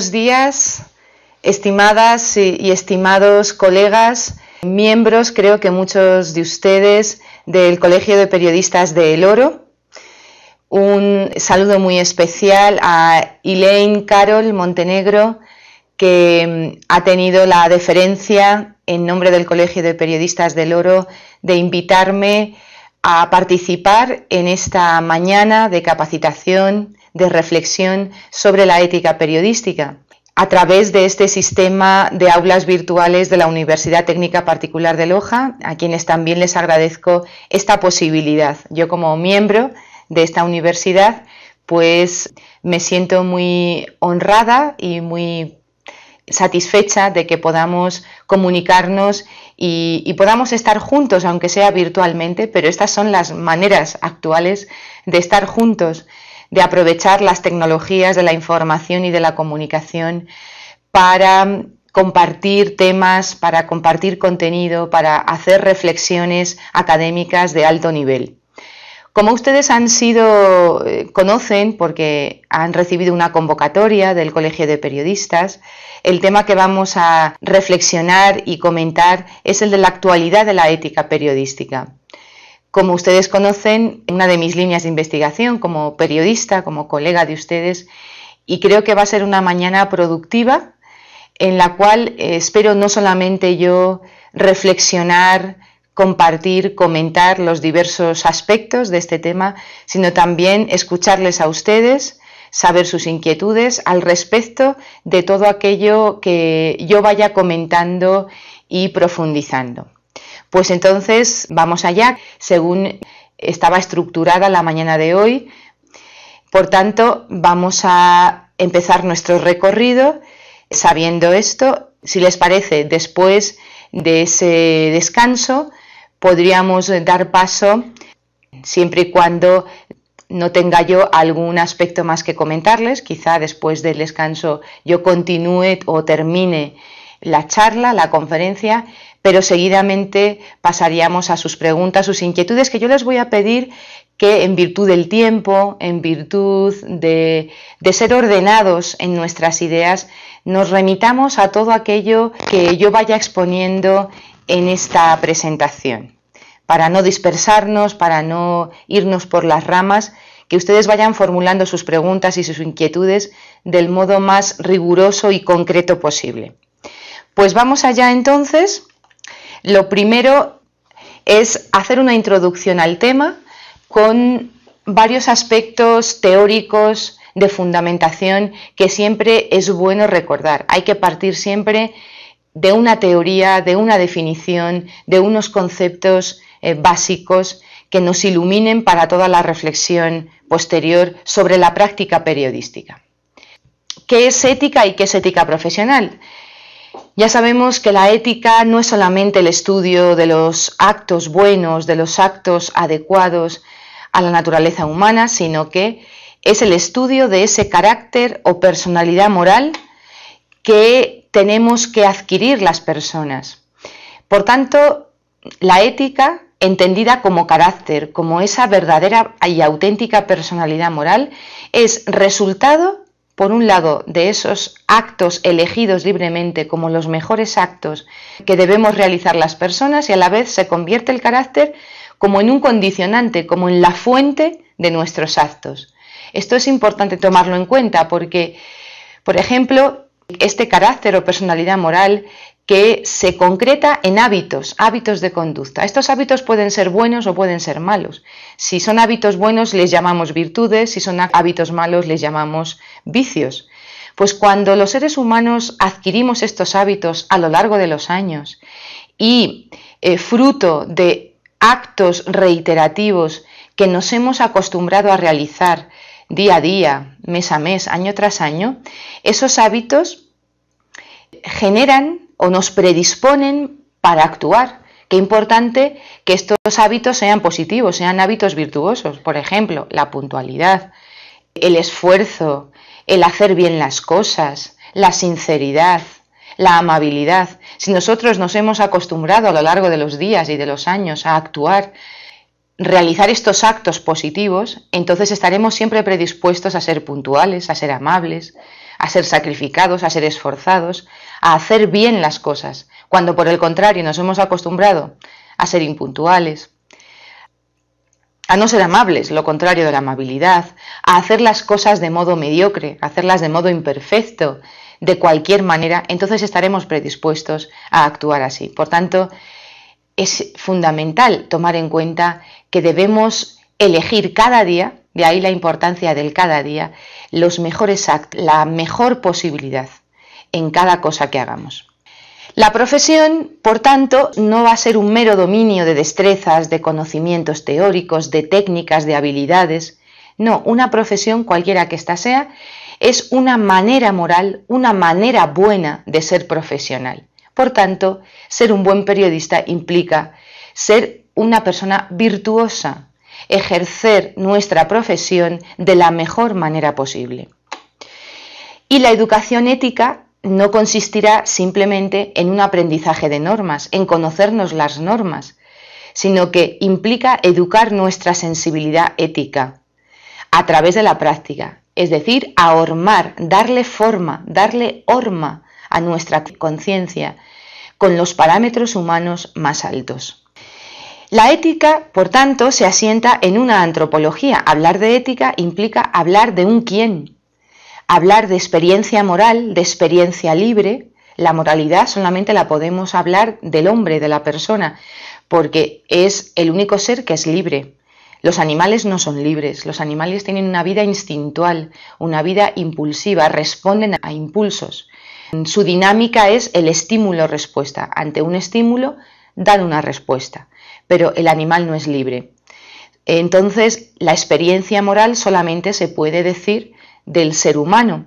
buenos días, estimadas y estimados colegas, miembros, creo que muchos de ustedes, del Colegio de Periodistas de Oro. Un saludo muy especial a Elaine Carol Montenegro, que mm, ha tenido la deferencia, en nombre del Colegio de Periodistas del Oro, de invitarme a participar en esta mañana de capacitación de reflexión sobre la ética periodística a través de este sistema de aulas virtuales de la Universidad Técnica Particular de Loja, a quienes también les agradezco esta posibilidad. Yo como miembro de esta universidad, pues me siento muy honrada y muy satisfecha de que podamos comunicarnos y, y, podamos estar juntos, aunque sea virtualmente, pero estas son las maneras actuales de estar juntos de aprovechar las tecnologías de la información y de la comunicación para mm, compartir temas, para compartir contenido, para hacer reflexiones académicas de alto nivel. Como ustedes han sido, eh, conocen, porque han recibido una convocatoria del Colegio de Periodistas, el tema que vamos a reflexionar y comentar es el de la actualidad de la ética periodística. Como ustedes conocen, una de mis líneas de investigación como periodista, como colega de ustedes, y creo que va a ser una mañana productiva en la cual eh, espero no solamente yo reflexionar, compartir, comentar los diversos aspectos de este tema, sino también escucharles a ustedes, saber sus inquietudes al respecto de todo aquello que yo vaya comentando y profundizando. Pues entonces vamos allá, según estaba estructurada la mañana de hoy. Por tanto, vamos a empezar nuestro recorrido sabiendo esto. Si les parece, después de ese descanso, podríamos dar paso siempre y cuando no tenga yo algún aspecto más que comentarles. Quizá después del descanso yo continúe o termine la charla, la conferencia, pero seguidamente pasaríamos a sus preguntas, sus inquietudes, que yo les voy a pedir que en virtud del tiempo, en virtud de, de ser ordenados en nuestras ideas, nos remitamos a todo aquello que yo vaya exponiendo en esta presentación, para no dispersarnos, para no irnos por las ramas, que ustedes vayan formulando sus preguntas y sus inquietudes del modo más riguroso y concreto posible. Pues vamos allá entonces lo primero es hacer una introducción al tema con varios aspectos teóricos de fundamentación que siempre es bueno recordar. Hay que partir siempre de una teoría, de una definición, de unos conceptos eh, básicos que nos iluminen para toda la reflexión posterior sobre la práctica periodística. ¿Qué es ética y qué es ética profesional? Ya sabemos que la ética no es solamente el estudio de los actos buenos, de los actos adecuados a la naturaleza humana, sino que es el estudio de ese carácter o personalidad moral que tenemos que adquirir las personas. Por tanto, la ética, entendida como carácter, como esa verdadera y auténtica personalidad moral, es resultado por un lado, de esos actos elegidos libremente como los mejores actos que debemos realizar las personas y a la vez se convierte el carácter como en un condicionante, como en la fuente de nuestros actos. Esto es importante tomarlo en cuenta porque, por ejemplo, este carácter o personalidad moral que se concreta en hábitos, hábitos de conducta. Estos hábitos pueden ser buenos o pueden ser malos. Si son hábitos buenos les llamamos virtudes, si son hábitos malos les llamamos vicios. Pues cuando los seres humanos adquirimos estos hábitos a lo largo de los años y eh, fruto de actos reiterativos que nos hemos acostumbrado a realizar día a día, mes a mes, año tras año, esos hábitos generan o nos predisponen para actuar. Qué importante que estos hábitos sean positivos, sean hábitos virtuosos. Por ejemplo, la puntualidad, el esfuerzo, el hacer bien las cosas, la sinceridad, la amabilidad. Si nosotros nos hemos acostumbrado a lo largo de los días y de los años a actuar, realizar estos actos positivos, entonces estaremos siempre predispuestos a ser puntuales, a ser amables, a ser sacrificados, a ser esforzados, a hacer bien las cosas, cuando por el contrario nos hemos acostumbrado a ser impuntuales, a no ser amables, lo contrario de la amabilidad, a hacer las cosas de modo mediocre, a hacerlas de modo imperfecto, de cualquier manera, entonces estaremos predispuestos a actuar así. Por tanto, es fundamental tomar en cuenta que debemos elegir cada día, de ahí la importancia del cada día, los mejores actos, la mejor posibilidad en cada cosa que hagamos. La profesión, por tanto, no va a ser un mero dominio de destrezas, de conocimientos teóricos, de técnicas, de habilidades. No, una profesión, cualquiera que ésta sea, es una manera moral, una manera buena de ser profesional. Por tanto, ser un buen periodista implica ser una persona virtuosa, ejercer nuestra profesión de la mejor manera posible. Y la educación ética no consistirá simplemente en un aprendizaje de normas, en conocernos las normas, sino que implica educar nuestra sensibilidad ética a través de la práctica, es decir, ahormar, darle forma, darle horma a nuestra conciencia con los parámetros humanos más altos. La ética, por tanto, se asienta en una antropología. Hablar de ética implica hablar de un quién, hablar de experiencia moral, de experiencia libre. La moralidad solamente la podemos hablar del hombre, de la persona, porque es el único ser que es libre. Los animales no son libres, los animales tienen una vida instintual, una vida impulsiva, responden a impulsos. Su dinámica es el estímulo-respuesta. Ante un estímulo dan una respuesta, pero el animal no es libre. Entonces, la experiencia moral solamente se puede decir del ser humano.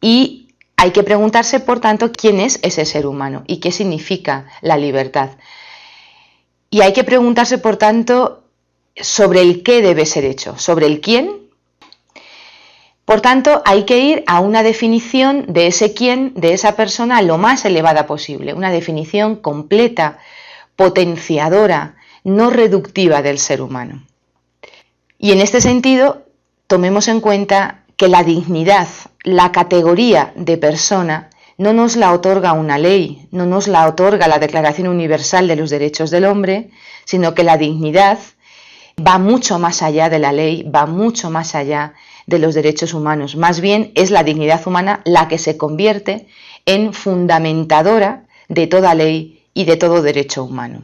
Y hay que preguntarse, por tanto, quién es ese ser humano y qué significa la libertad. Y hay que preguntarse, por tanto, sobre el qué debe ser hecho, sobre el quién. Por tanto, hay que ir a una definición de ese quién, de esa persona, lo más elevada posible, una definición completa, potenciadora, no reductiva del ser humano. Y en este sentido, tomemos en cuenta que la dignidad, la categoría de persona, no nos la otorga una ley, no nos la otorga la Declaración Universal de los Derechos del Hombre, sino que la dignidad va mucho más allá de la ley, va mucho más allá de los derechos humanos. Más bien es la dignidad humana la que se convierte en fundamentadora de toda ley y de todo derecho humano.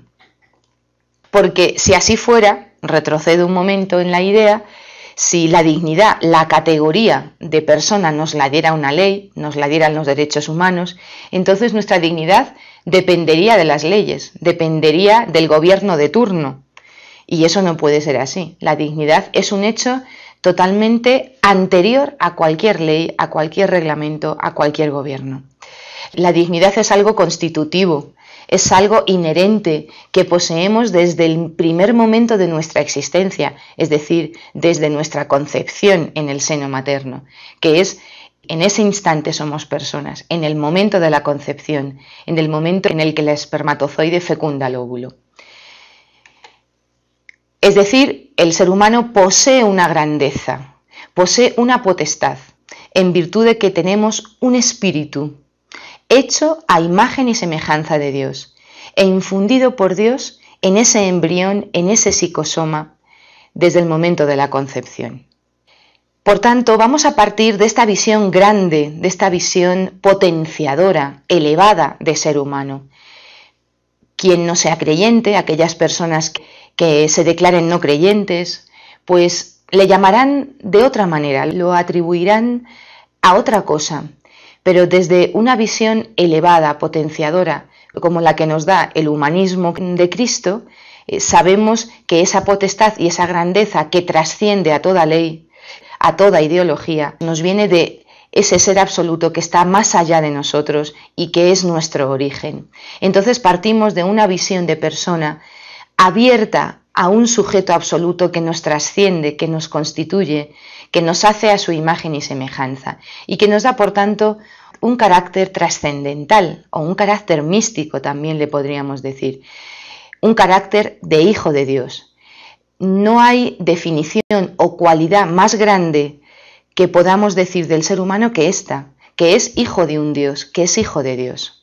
Porque si así fuera, retrocede un momento en la idea, si la dignidad, la categoría de persona nos la diera una ley, nos la dieran los derechos humanos, entonces nuestra dignidad dependería de las leyes, dependería del gobierno de turno. Y eso no puede ser así. La dignidad es un hecho totalmente anterior a cualquier ley, a cualquier reglamento, a cualquier gobierno. La dignidad es algo constitutivo, es algo inherente que poseemos desde el primer momento de nuestra existencia, es decir, desde nuestra concepción en el seno materno, que es en ese instante somos personas, en el momento de la concepción, en el momento en el que el espermatozoide fecunda el óvulo. Es decir, el ser humano posee una grandeza, posee una potestad, en virtud de que tenemos un espíritu, hecho a imagen y semejanza de Dios, e infundido por Dios en ese embrión, en ese psicosoma, desde el momento de la concepción. Por tanto, vamos a partir de esta visión grande, de esta visión potenciadora, elevada de ser humano. Quien no sea creyente, aquellas personas que, se declaren no creyentes, pues le llamarán de otra manera, lo atribuirán a otra cosa, pero desde una visión elevada, potenciadora, como la que nos da el humanismo de Cristo, eh, sabemos que esa potestad y esa grandeza que trasciende a toda ley, a toda ideología, nos viene de ese ser absoluto que está más allá de nosotros y que es nuestro origen. Entonces partimos de una visión de persona abierta a un sujeto absoluto que nos trasciende, que nos constituye, que nos hace a su imagen y semejanza, y que nos da, por tanto, un carácter trascendental o un carácter místico también le podríamos decir, un carácter de hijo de Dios. No hay definición o cualidad más grande que podamos decir del ser humano que esta, que es hijo de un Dios, que es hijo de Dios.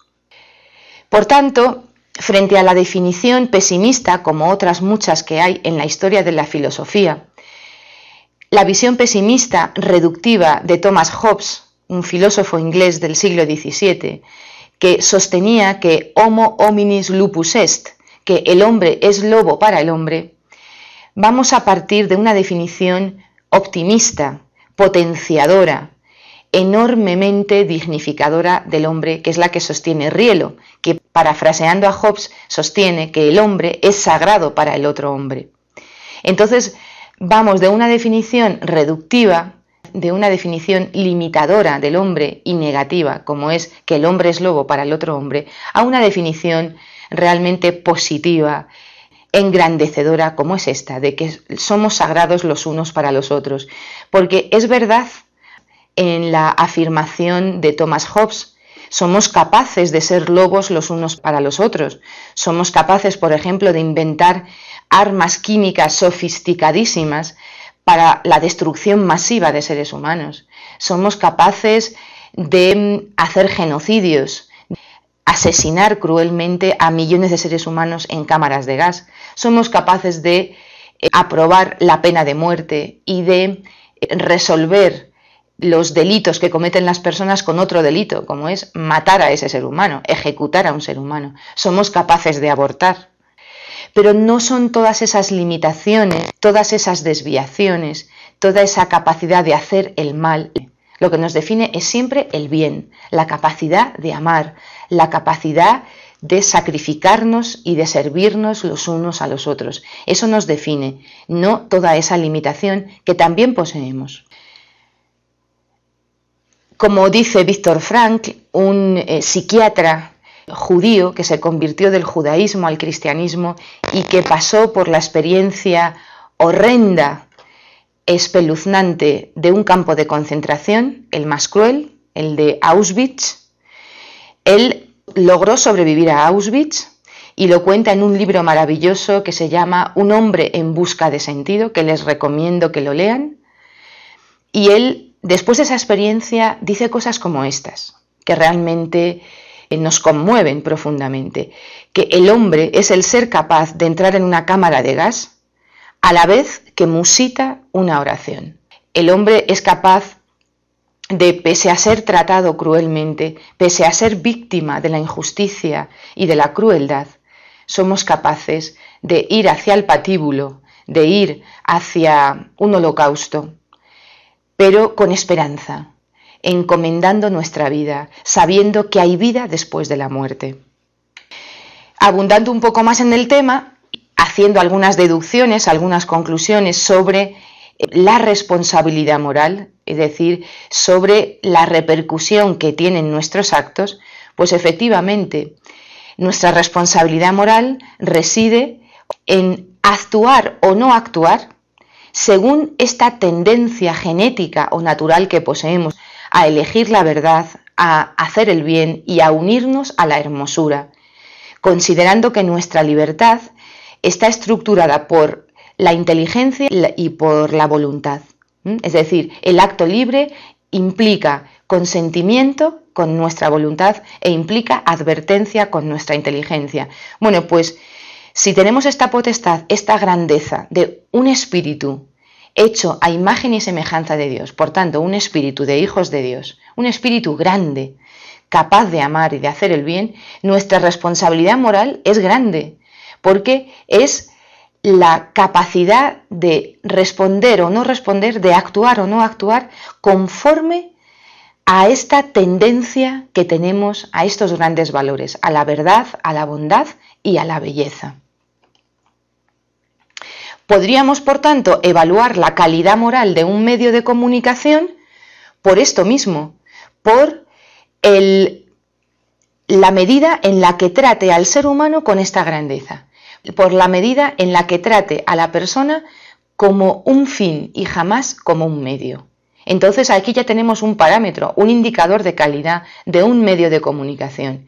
Por tanto, Frente a la definición pesimista, como otras muchas que hay en la historia de la filosofía, la visión pesimista reductiva de Thomas Hobbes, un filósofo inglés del siglo XVII, que sostenía que homo hominis lupus est, que el hombre es lobo para el hombre, vamos a partir de una definición optimista, potenciadora, enormemente dignificadora del hombre, que es la que sostiene Rielo, que parafraseando a Hobbes, sostiene que el hombre es sagrado para el otro hombre. Entonces, vamos de una definición reductiva, de una definición limitadora del hombre y negativa, como es que el hombre es lobo para el otro hombre, a una definición realmente positiva, engrandecedora, como es esta, de que somos sagrados los unos para los otros. Porque es verdad en la afirmación de Thomas Hobbes, somos capaces de ser lobos los unos para los otros. Somos capaces, por ejemplo, de inventar armas químicas sofisticadísimas para la destrucción masiva de seres humanos. Somos capaces de mm, hacer genocidios, asesinar cruelmente a millones de seres humanos en cámaras de gas. Somos capaces de eh, aprobar la pena de muerte y de eh, resolver los delitos que cometen las personas con otro delito, como es matar a ese ser humano, ejecutar a un ser humano. Somos capaces de abortar. Pero no son todas esas limitaciones, todas esas desviaciones, toda esa capacidad de hacer el mal. Lo que nos define es siempre el bien, la capacidad de amar, la capacidad de sacrificarnos y de servirnos los unos a los otros. Eso nos define, no toda esa limitación que también poseemos. Como dice Víctor Frank, un eh, psiquiatra judío que se convirtió del judaísmo al cristianismo y que pasó por la experiencia horrenda, espeluznante de un campo de concentración, el más cruel, el de Auschwitz. Él logró sobrevivir a Auschwitz y lo cuenta en un libro maravilloso que se llama Un hombre en busca de sentido, que les recomiendo que lo lean. Y él Después de esa experiencia dice cosas como estas, que realmente eh, nos conmueven profundamente, que el hombre es el ser capaz de entrar en una cámara de gas a la vez que musita una oración. El hombre es capaz de, pese a ser tratado cruelmente, pese a ser víctima de la injusticia y de la crueldad, somos capaces de ir hacia el patíbulo, de ir hacia un holocausto pero con esperanza, encomendando nuestra vida, sabiendo que hay vida después de la muerte. Abundando un poco más en el tema, haciendo algunas deducciones, algunas conclusiones sobre eh, la responsabilidad moral, es decir, sobre la repercusión que tienen nuestros actos, pues efectivamente nuestra responsabilidad moral reside en actuar o no actuar según esta tendencia genética o natural que poseemos a elegir la verdad, a hacer el bien y a unirnos a la hermosura, considerando que nuestra libertad está estructurada por la inteligencia y por la voluntad. Es decir, el acto libre implica consentimiento con nuestra voluntad e implica advertencia con nuestra inteligencia. Bueno, pues si tenemos esta potestad, esta grandeza de un espíritu hecho a imagen y semejanza de Dios, por tanto, un espíritu de hijos de Dios, un espíritu grande, capaz de amar y de hacer el bien, nuestra responsabilidad moral es grande, porque es la capacidad de responder o no responder, de actuar o no actuar conforme a esta tendencia que tenemos a estos grandes valores, a la verdad, a la bondad y a la belleza. Podríamos, por tanto, evaluar la calidad moral de un medio de comunicación por esto mismo, por la medida en la que trate al ser humano con esta grandeza, por la medida en la que trate a la persona como un fin y jamás como un medio. Entonces aquí ya tenemos un parámetro, un indicador de calidad de un medio de comunicación.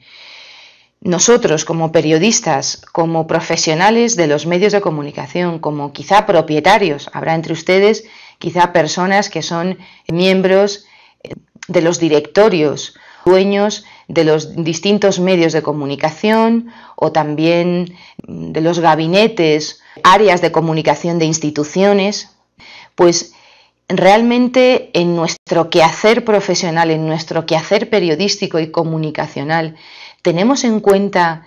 Nosotros, como periodistas, como profesionales de los medios de comunicación, como quizá propietarios, habrá entre ustedes quizá personas que son miembros eh, de los directorios, dueños de los distintos medios de comunicación o también mm, de los gabinetes, áreas de comunicación de instituciones, pues realmente en nuestro quehacer profesional, en nuestro quehacer periodístico y comunicacional, ¿Tenemos en cuenta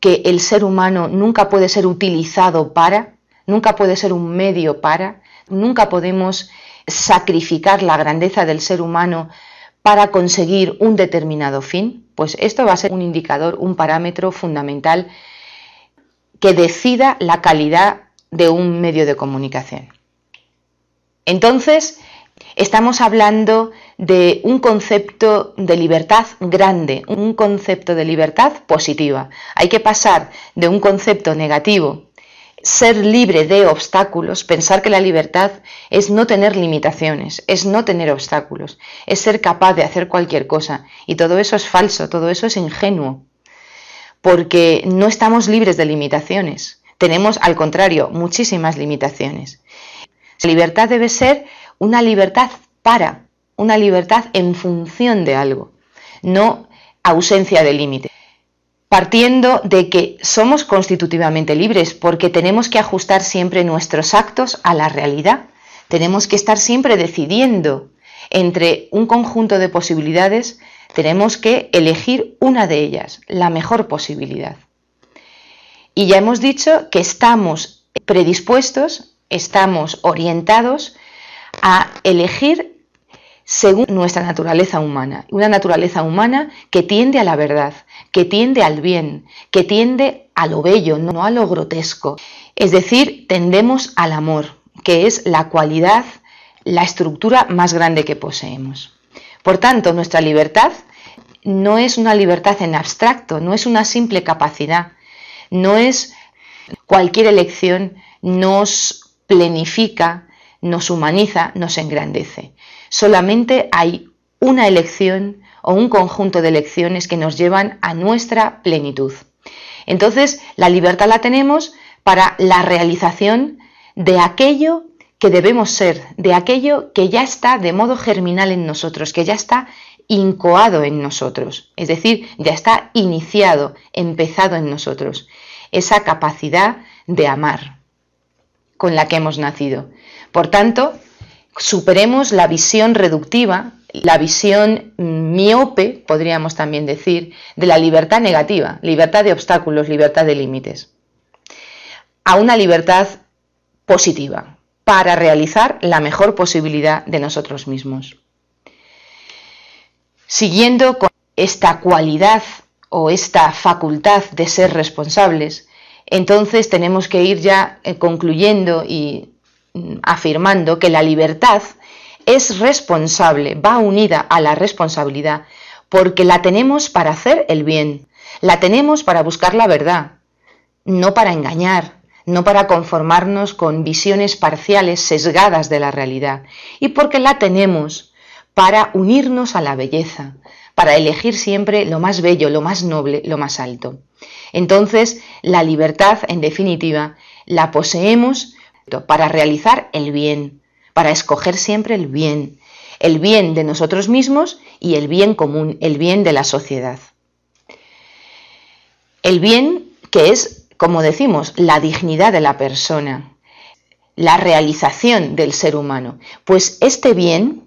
que el ser humano nunca puede ser utilizado para, nunca puede ser un medio para, nunca podemos sacrificar la grandeza del ser humano para conseguir un determinado fin? Pues esto va a ser un indicador, un parámetro fundamental que decida la calidad de un medio de comunicación. Entonces, estamos hablando de un concepto de libertad grande, un concepto de libertad positiva. Hay que pasar de un concepto negativo, ser libre de obstáculos, pensar que la libertad es no tener limitaciones, es no tener obstáculos, es ser capaz de hacer cualquier cosa. Y todo eso es falso, todo eso es ingenuo, porque no estamos libres de limitaciones. Tenemos, al contrario, muchísimas limitaciones. La libertad debe ser una libertad para, una libertad en función de algo, no ausencia de límite. Partiendo de que somos constitutivamente libres porque tenemos que ajustar siempre nuestros actos a la realidad, tenemos que estar siempre decidiendo entre un conjunto de posibilidades, tenemos que elegir una de ellas, la mejor posibilidad. Y ya hemos dicho que estamos predispuestos, estamos orientados a elegir según nuestra naturaleza humana, una naturaleza humana que tiende a la verdad, que tiende al bien, que tiende a lo bello, no a lo grotesco. Es decir, tendemos al amor, que es la cualidad, la estructura más grande que poseemos. Por tanto, nuestra libertad no es una libertad en abstracto, no es una simple capacidad, no es cualquier elección, nos plenifica, nos humaniza, nos engrandece. Solamente hay una elección o un conjunto de elecciones que nos llevan a nuestra plenitud. Entonces, la libertad la tenemos para la realización de aquello que debemos ser, de aquello que ya está de modo germinal en nosotros, que ya está incoado en nosotros, es decir, ya está iniciado, empezado en nosotros, esa capacidad de amar con la que hemos nacido. Por tanto, superemos la visión reductiva, la visión mm, miope, podríamos también decir, de la libertad negativa, libertad de obstáculos, libertad de límites, a una libertad positiva para realizar la mejor posibilidad de nosotros mismos. Siguiendo con esta cualidad o esta facultad de ser responsables, entonces tenemos que ir ya eh, concluyendo y afirmando que la libertad es responsable, va unida a la responsabilidad, porque la tenemos para hacer el bien, la tenemos para buscar la verdad, no para engañar, no para conformarnos con visiones parciales sesgadas de la realidad, y porque la tenemos para unirnos a la belleza, para elegir siempre lo más bello, lo más noble, lo más alto. Entonces, la libertad, en definitiva, la poseemos para realizar el bien, para escoger siempre el bien, el bien de nosotros mismos y el bien común, el bien de la sociedad. El bien que es, como decimos, la dignidad de la persona, la realización del ser humano. Pues este bien,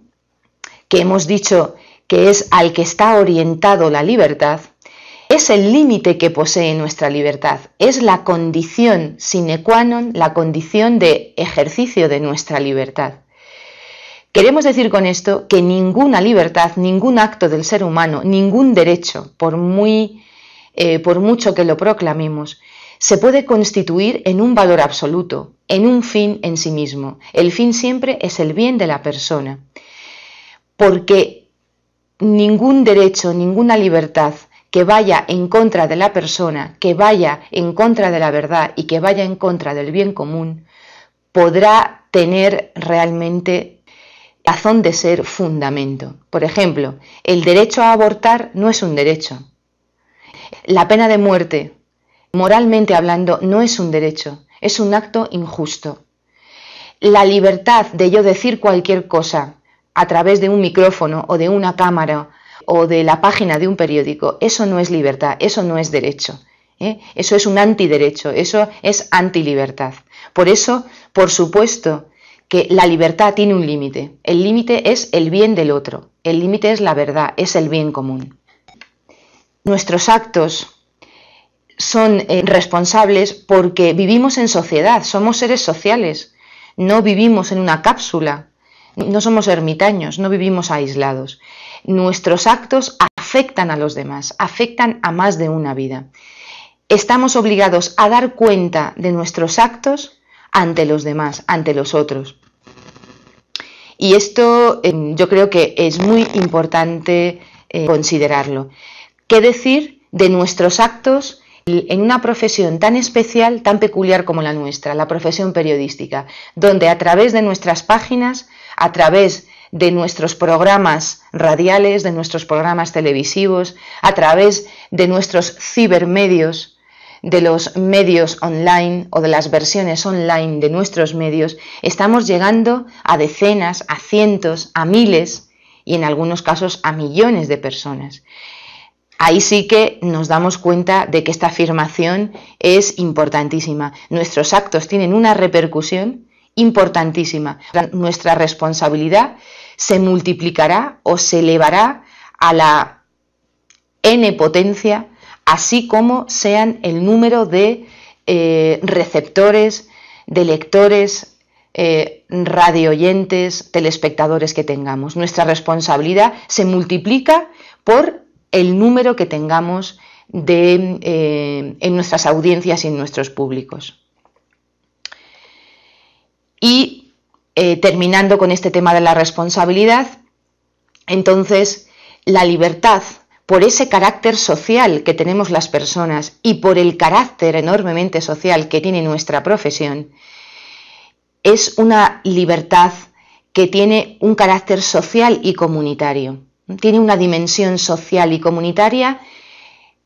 que hemos dicho que es al que está orientado la libertad, es el límite que posee nuestra libertad, es la condición sine qua non, la condición de ejercicio de nuestra libertad. Queremos decir con esto que ninguna libertad, ningún acto del ser humano, ningún derecho, por, muy, eh, por mucho que lo proclamemos, se puede constituir en un valor absoluto, en un fin en sí mismo. El fin siempre es el bien de la persona, porque ningún derecho, ninguna libertad que vaya en contra de la persona, que vaya en contra de la verdad y que vaya en contra del bien común, podrá tener realmente razón de ser fundamento. Por ejemplo, el derecho a abortar no es un derecho. La pena de muerte, moralmente hablando, no es un derecho, es un acto injusto. La libertad de yo decir cualquier cosa a través de un micrófono o de una cámara o de la página de un periódico, eso no es libertad, eso no es derecho. ¿eh? Eso es un antiderecho, eso es antilibertad. Por eso, por supuesto, que la libertad tiene un límite. El límite es el bien del otro, el límite es la verdad, es el bien común. Nuestros actos son eh, responsables porque vivimos en sociedad, somos seres sociales, no vivimos en una cápsula, no somos ermitaños, no vivimos aislados. Nuestros actos afectan a los demás, afectan a más de una vida. Estamos obligados a dar cuenta de nuestros actos ante los demás, ante los otros. Y esto eh, yo creo que es muy importante eh, considerarlo. ¿Qué decir de nuestros actos en una profesión tan especial, tan peculiar como la nuestra, la profesión periodística, donde a través de nuestras páginas, a través de nuestros programas radiales, de nuestros programas televisivos, a través de nuestros cibermedios, de los medios online o de las versiones online de nuestros medios, estamos llegando a decenas, a cientos, a miles y en algunos casos a millones de personas. Ahí sí que nos damos cuenta de que esta afirmación es importantísima. Nuestros actos tienen una repercusión importantísima. Nuestra responsabilidad se multiplicará o se elevará a la n potencia, así como sean el número de eh, receptores, de lectores, radio eh, radioyentes, telespectadores que tengamos. Nuestra responsabilidad se multiplica por el número que tengamos eh, en nuestras audiencias y en nuestros públicos. Y eh, terminando con este tema de la responsabilidad, entonces la libertad, por ese carácter social que tenemos las personas y por el carácter enormemente social que tiene nuestra profesión, es una libertad que tiene un carácter social y comunitario, tiene una dimensión social y comunitaria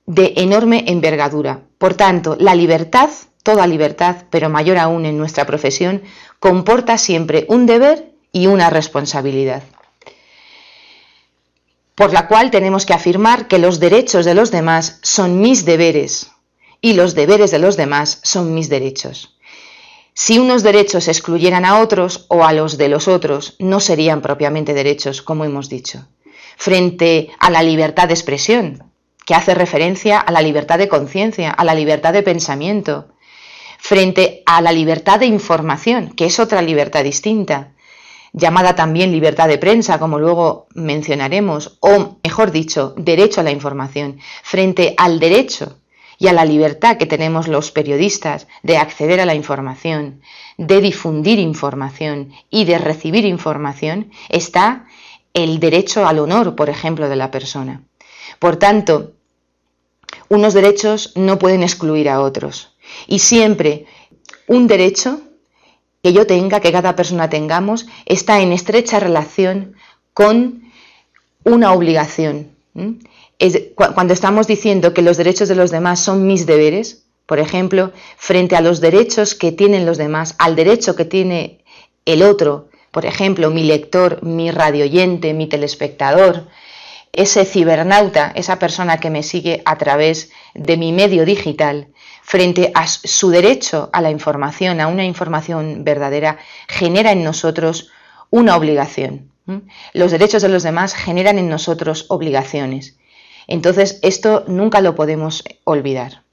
de enorme envergadura. Por tanto, la libertad toda libertad, pero mayor aún en nuestra profesión, comporta siempre un deber y una responsabilidad por la cual tenemos que afirmar que los derechos de los demás son mis deberes y los deberes de los demás son mis derechos. Si unos derechos excluyeran a otros o a los de los otros, no serían propiamente derechos, como hemos dicho, frente a la libertad de expresión, que hace referencia a la libertad de conciencia, a la libertad de pensamiento, frente a la libertad de información, que es otra libertad distinta, llamada también libertad de prensa, como luego mencionaremos, o mejor dicho, derecho a la información, frente al derecho y a la libertad que tenemos los periodistas de acceder a la información, de difundir información y de recibir información, está el derecho al honor, por ejemplo, de la persona. Por tanto, unos derechos no pueden excluir a otros. Y siempre un derecho que yo tenga, que cada persona tengamos, está en estrecha relación con una obligación. cuando estamos diciendo que los derechos de los demás son mis deberes, por ejemplo, frente a los derechos que tienen los demás, al derecho que tiene el otro, por ejemplo, mi lector, mi radioyente, mi telespectador, ese cibernauta, esa persona que me sigue a través de mi medio digital, frente a su derecho a la información, a una información verdadera, genera en nosotros una obligación. Los derechos de los demás generan en nosotros obligaciones. Entonces, esto nunca lo podemos olvidar.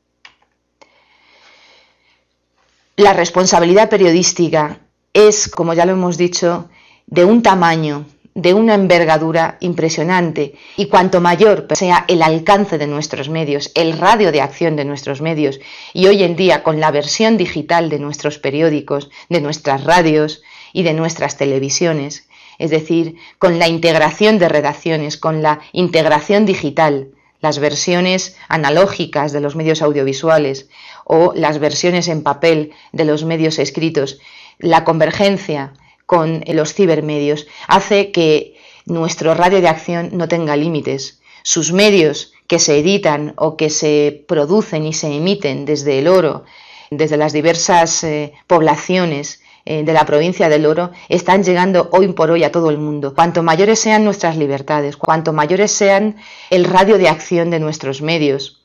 La responsabilidad periodística es, como ya lo hemos dicho, de un tamaño, de una envergadura impresionante y cuanto mayor sea el alcance de nuestros medios, el radio de acción de nuestros medios y hoy en día con la versión digital de nuestros periódicos, de nuestras radios y de nuestras televisiones, es decir, con la integración de redacciones, con la integración digital, las versiones analógicas de los medios audiovisuales o las versiones en papel de los medios escritos, la convergencia con los cibermedios, hace que nuestro radio de acción no tenga límites. Sus medios que se editan o que se producen y se emiten desde el oro, desde las diversas eh, poblaciones eh, de la provincia del oro, están llegando hoy por hoy a todo el mundo. Cuanto mayores sean nuestras libertades, cuanto mayores sean el radio de acción de nuestros medios,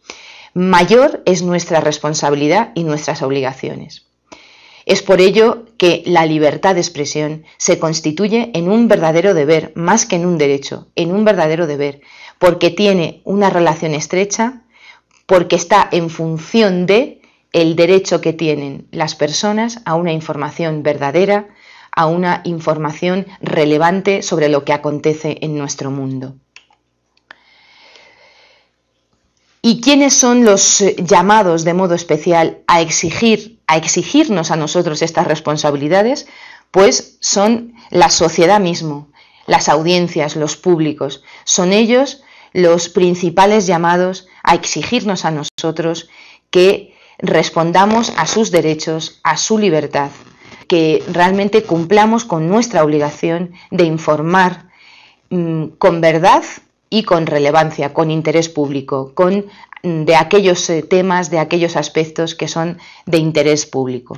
mayor es nuestra responsabilidad y nuestras obligaciones. Es por ello que la libertad de expresión se constituye en un verdadero deber, más que en un derecho, en un verdadero deber, porque tiene una relación estrecha, porque está en función de el derecho que tienen las personas a una información verdadera, a una información relevante sobre lo que acontece en nuestro mundo. ¿Y quiénes son los eh, llamados de modo especial a exigir a exigirnos a nosotros estas responsabilidades, pues son la sociedad mismo, las audiencias, los públicos, son ellos los principales llamados a exigirnos a nosotros que respondamos a sus derechos, a su libertad, que realmente cumplamos con nuestra obligación de informar mm, con verdad y con relevancia, con interés público, con mm, de aquellos eh, temas, de aquellos aspectos que son de interés público.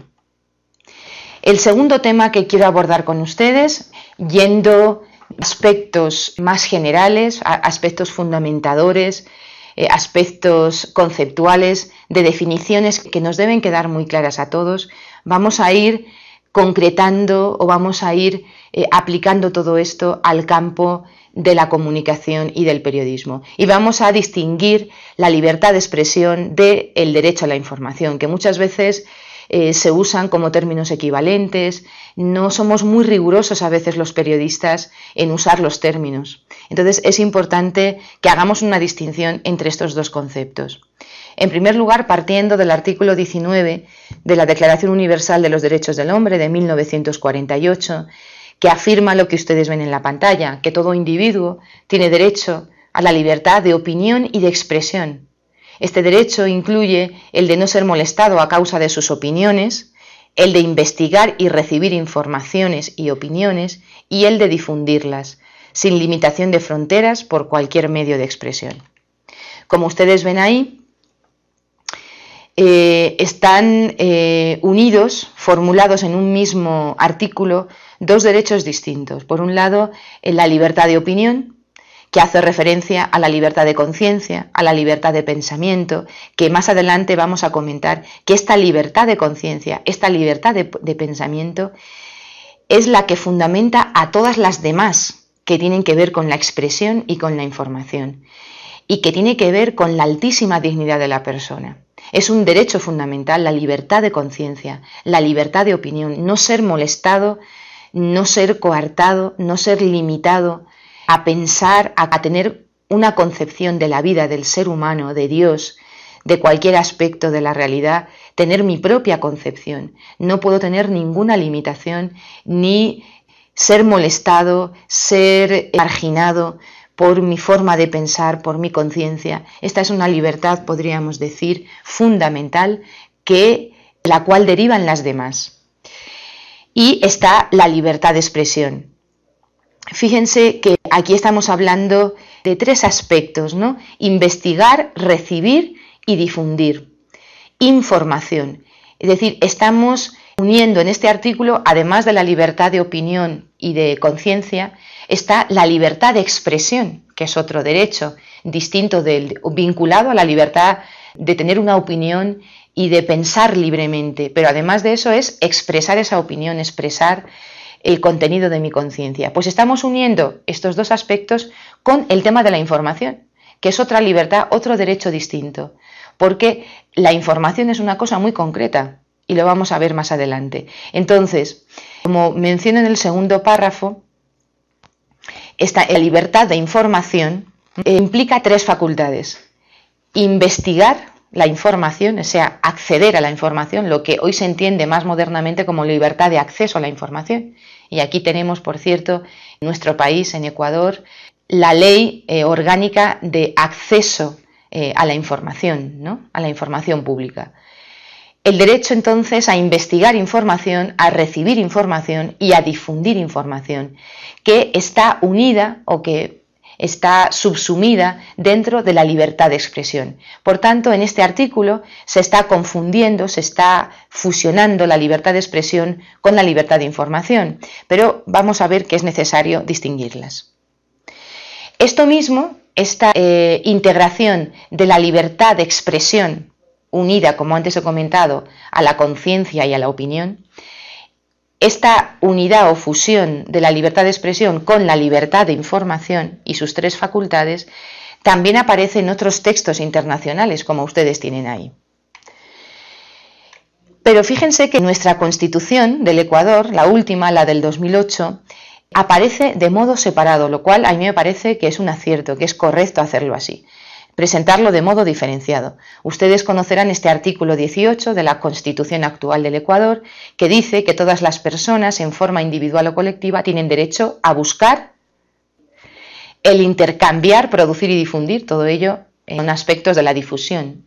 El segundo tema que quiero abordar con ustedes, yendo aspectos más generales, aspectos fundamentadores, eh, aspectos conceptuales, de definiciones que nos deben quedar muy claras a todos, vamos a ir concretando o vamos a ir eh, aplicando todo esto al campo de la comunicación y del periodismo. Y vamos a distinguir la libertad de expresión del derecho a la información, que muchas veces eh, se usan como términos equivalentes, no somos muy rigurosos a veces los periodistas en usar los términos. Entonces es importante que hagamos una distinción entre estos dos conceptos. En primer lugar, partiendo del artículo 19 de la Declaración Universal de los Derechos del Hombre de 1948, que afirma lo que ustedes ven en la pantalla, que todo individuo tiene derecho a la libertad de opinión y de expresión. Este derecho incluye el de no ser molestado a causa de sus opiniones, el de investigar y recibir informaciones y opiniones y el de difundirlas, sin limitación de fronteras por cualquier medio de expresión. Como ustedes ven ahí, eh, están eh, unidos, formulados en un mismo artículo, dos derechos distintos. Por un lado, la libertad de opinión, que hace referencia a la libertad de conciencia, a la libertad de pensamiento, que más adelante vamos a comentar que esta libertad de conciencia, esta libertad de, pensamiento, es la que fundamenta a todas las demás que tienen que ver con la expresión y con la información, y que tiene que ver con la altísima dignidad de la persona. Es un derecho fundamental la libertad de conciencia, la libertad de opinión, no ser molestado, no ser coartado, no ser limitado a pensar, a, tener una concepción de la vida, del ser humano, de Dios, de cualquier aspecto de la realidad, tener mi propia concepción. No puedo tener ninguna limitación ni ser molestado, ser marginado, por mi forma de pensar, por mi conciencia. Esta es una libertad, podríamos decir, fundamental que la cual derivan las demás. Y está la libertad de expresión. Fíjense que aquí estamos hablando de tres aspectos, ¿no? Investigar, recibir y difundir. Información. Es decir, estamos uniendo en este artículo, además de la libertad de opinión y de conciencia está la libertad de expresión, que es otro derecho distinto del vinculado a la libertad de tener una opinión y de pensar libremente, pero además de eso es expresar esa opinión, expresar el contenido de mi conciencia. Pues estamos uniendo estos dos aspectos con el tema de la información, que es otra libertad, otro derecho distinto, porque la información es una cosa muy concreta y lo vamos a ver más adelante. Entonces, como menciono en el segundo párrafo, esta libertad de información eh, implica tres facultades. Investigar la información, o sea, acceder a la información, lo que hoy se entiende más modernamente como libertad de acceso a la información. Y aquí tenemos, por cierto, en nuestro país, en Ecuador, la ley eh, orgánica de acceso eh, a la información, ¿no? a la información pública. El derecho entonces a investigar información, a recibir información y a difundir información, que está unida o que está subsumida dentro de la libertad de expresión. Por tanto, en este artículo se está confundiendo, se está fusionando la libertad de expresión con la libertad de información, pero vamos a ver que es necesario distinguirlas. Esto mismo, esta eh, integración de la libertad de expresión unida, como antes he comentado, a la conciencia y a la opinión, esta unidad o fusión de la libertad de expresión con la libertad de información y sus tres facultades también aparece en otros textos internacionales, como ustedes tienen ahí. Pero fíjense que nuestra Constitución del Ecuador, la última, la del 2008, aparece de modo separado, lo cual a mí me parece que es un acierto, que es correcto hacerlo así presentarlo de modo diferenciado. Ustedes conocerán este artículo 18 de la Constitución actual del Ecuador, que dice que todas las personas en forma individual o colectiva tienen derecho a buscar, el intercambiar, producir y difundir, todo ello en aspectos de la difusión.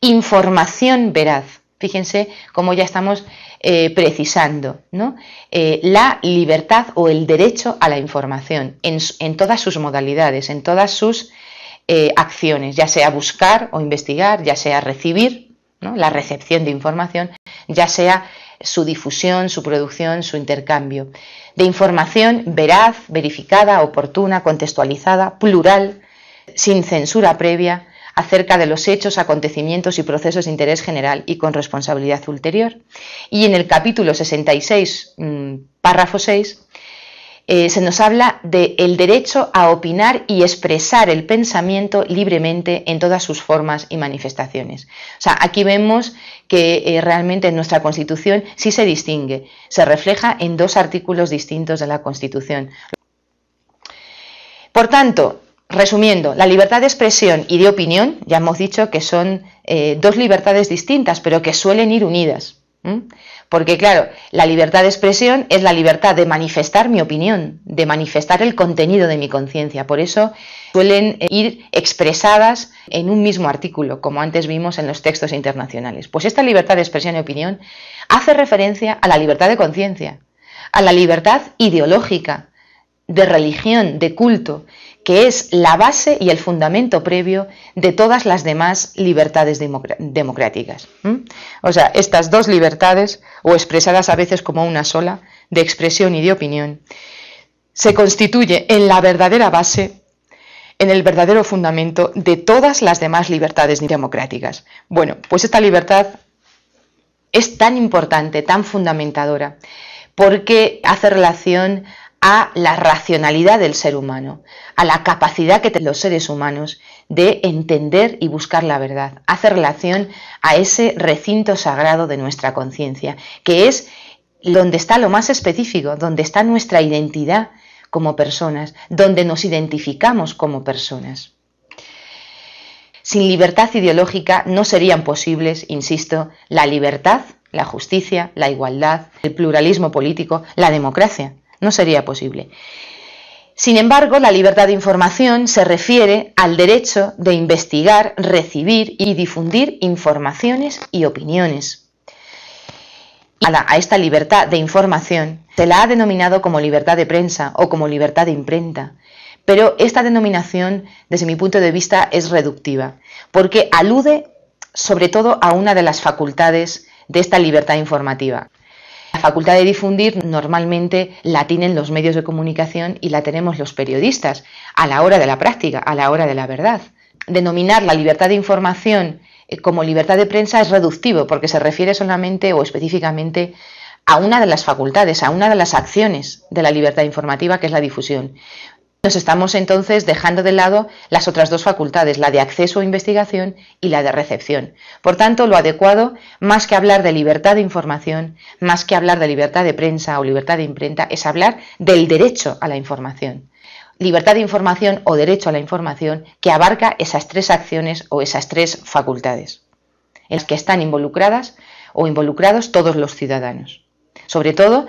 Información veraz. Fíjense cómo ya estamos eh, precisando eh, la libertad o el derecho a la información en, en todas sus modalidades, en todas sus eh, acciones, ya sea buscar o investigar, ya sea recibir, la recepción de información, ya sea su difusión, su producción, su intercambio. De información veraz, verificada, oportuna, contextualizada, plural, sin censura previa, acerca de los hechos, acontecimientos y procesos de interés general y con responsabilidad ulterior. Y en el capítulo 66, mm, párrafo 6, eh, se nos habla del el derecho a opinar y expresar el pensamiento libremente en todas sus formas y manifestaciones. O sea, aquí vemos que eh, realmente en nuestra Constitución sí se distingue, se refleja en dos artículos distintos de la Constitución. Por tanto, Resumiendo, la libertad de expresión y de opinión, ya hemos dicho que son eh, dos libertades distintas, pero que suelen ir unidas. Porque claro, la libertad de expresión es la libertad de manifestar mi opinión, de manifestar el contenido de mi conciencia. Por eso suelen eh, ir expresadas en un mismo artículo, como antes vimos en los textos internacionales. Pues esta libertad de expresión y opinión hace referencia a la libertad de conciencia, a la libertad ideológica, de religión, de culto, que es la base y el fundamento previo de todas las demás libertades democráticas. O sea, estas dos libertades, o expresadas a veces como una sola, de expresión y de opinión, se constituye en la verdadera base en el verdadero fundamento de todas las demás libertades democráticas. Bueno, pues esta libertad es tan importante, tan fundamentadora, porque hace relación a la racionalidad del ser humano, a la capacidad que tienen los seres humanos de entender y buscar la verdad, hace relación a ese recinto sagrado de nuestra conciencia, que es donde está lo más específico, donde está nuestra identidad como personas, donde nos identificamos como personas. Sin libertad ideológica no serían posibles, insisto, la libertad, la justicia, la igualdad, el pluralismo político, la democracia. No sería posible. Sin embargo, la libertad de información se refiere al derecho de investigar, recibir y difundir informaciones y opiniones. A, esta libertad de información se la ha denominado como libertad de prensa o como libertad de imprenta, pero esta denominación, desde mi punto de vista, es reductiva, porque alude sobre todo a una de las facultades de esta libertad informativa, la facultad de difundir normalmente la tienen los medios de comunicación y la tenemos los periodistas a la hora de la práctica, a la hora de la verdad. Denominar la libertad de información eh, como libertad de prensa es reductivo porque se refiere solamente o específicamente a una de las facultades, a una de las acciones de la libertad informativa, que es la difusión nos estamos entonces dejando de lado las otras dos facultades, la de acceso a e investigación y la de recepción. Por tanto, lo adecuado, más que hablar de libertad de información, más que hablar de libertad de prensa o libertad de imprenta, es hablar del derecho a la información. Libertad de información o derecho a la información que abarca esas tres acciones o esas tres facultades en las que están involucradas o involucrados todos los ciudadanos. Sobre todo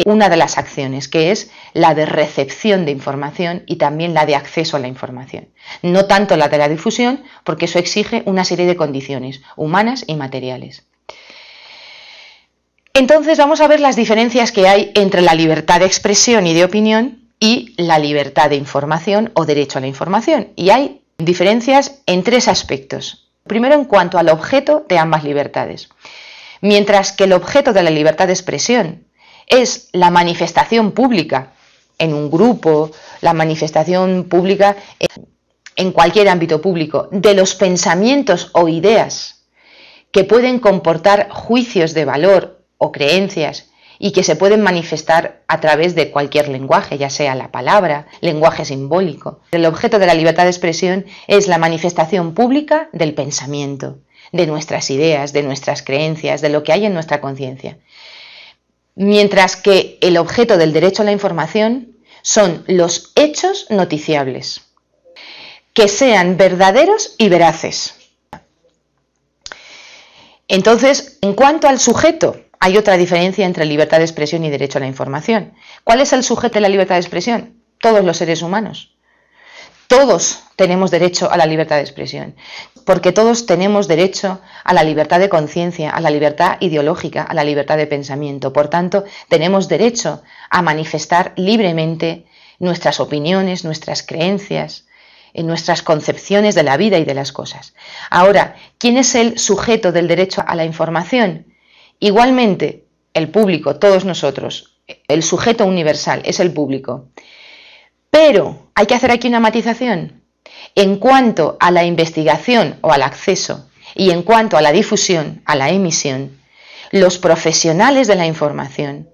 eh, una de las acciones, que es la de recepción de información y también la de acceso a la información. No tanto la de la difusión, porque eso exige una serie de condiciones humanas y materiales. Entonces vamos a ver las diferencias que hay entre la libertad de expresión y de opinión y la libertad de información o derecho a la información. Y hay diferencias en tres aspectos. Primero en cuanto al objeto de ambas libertades. Mientras que el objeto de la libertad de expresión es la manifestación pública en un grupo, la manifestación pública en cualquier ámbito público, de los pensamientos o ideas que pueden comportar juicios de valor o creencias y que se pueden manifestar a través de cualquier lenguaje, ya sea la palabra, lenguaje simbólico. El objeto de la libertad de expresión es la manifestación pública del pensamiento, de nuestras ideas, de nuestras creencias, de lo que hay en nuestra conciencia mientras que el objeto del derecho a la información son los hechos noticiables, que sean verdaderos y veraces. Entonces, en cuanto al sujeto, hay otra diferencia entre libertad de expresión y derecho a la información. ¿Cuál es el sujeto de la libertad de expresión? Todos los seres humanos. Todos tenemos derecho a la libertad de expresión, porque todos tenemos derecho a la libertad de conciencia, a la libertad ideológica, a la libertad de pensamiento. Por tanto, tenemos derecho a manifestar libremente nuestras opiniones, nuestras creencias, eh, nuestras concepciones de la vida y de las cosas. Ahora, ¿quién es el sujeto del derecho a la información? Igualmente, el público, todos nosotros. Eh, el sujeto universal es el público. Pero hay que hacer aquí una matización. En cuanto a la investigación o al acceso y en cuanto a la difusión, a la emisión, los profesionales de la información,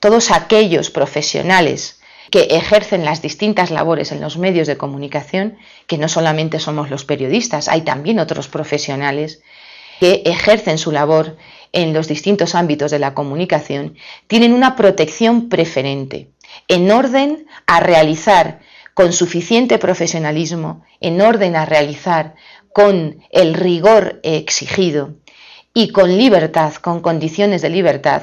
todos aquellos profesionales que ejercen las distintas labores en los medios de comunicación, que no solamente somos los periodistas, hay también otros profesionales que ejercen su labor en los distintos ámbitos de la comunicación, tienen una protección preferente en orden a realizar con suficiente profesionalismo, en orden a realizar con el rigor exigido y con libertad, con condiciones de libertad,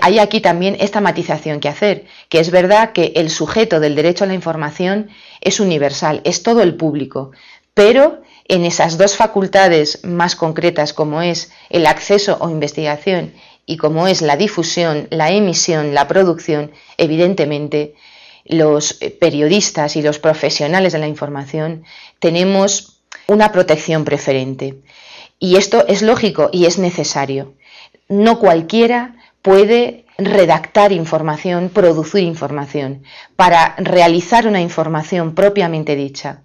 hay aquí también esta matización que hacer, que es verdad que el sujeto del derecho a la información es universal, es todo el público, pero en esas dos facultades más concretas como es el acceso o investigación y como es la difusión, la emisión, la producción, evidentemente los eh, periodistas y los profesionales de la información tenemos una protección preferente. Y esto es lógico y es necesario. No cualquiera puede redactar información, producir información, para realizar una información propiamente dicha,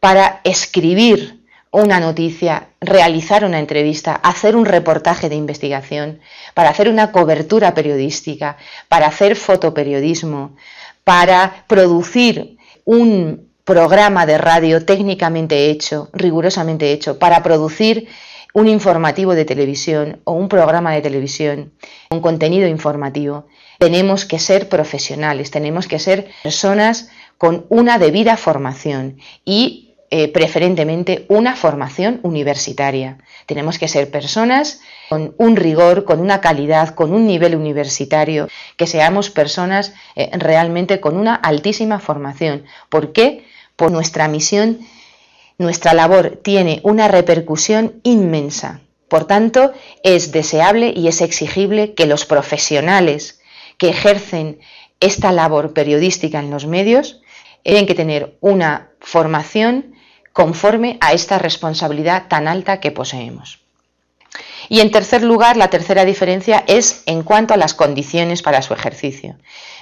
para escribir una noticia, realizar una entrevista, hacer un reportaje de investigación, para hacer una cobertura periodística, para hacer fotoperiodismo, para producir un programa de radio técnicamente hecho, rigurosamente hecho, para producir un informativo de televisión o un programa de televisión, con contenido informativo. Tenemos que ser profesionales, tenemos que ser personas con una debida formación y eh, preferentemente una formación universitaria. Tenemos que ser personas con un rigor, con una calidad, con un nivel universitario, que seamos personas eh, realmente con una altísima formación. ¿Por qué? Por nuestra misión, nuestra labor tiene una repercusión inmensa. Por tanto, es deseable y es exigible que los profesionales que ejercen esta labor periodística en los medios tienen que tener una formación conforme a esta responsabilidad tan alta que poseemos. Y en tercer lugar, la tercera diferencia es en cuanto a las condiciones para su ejercicio.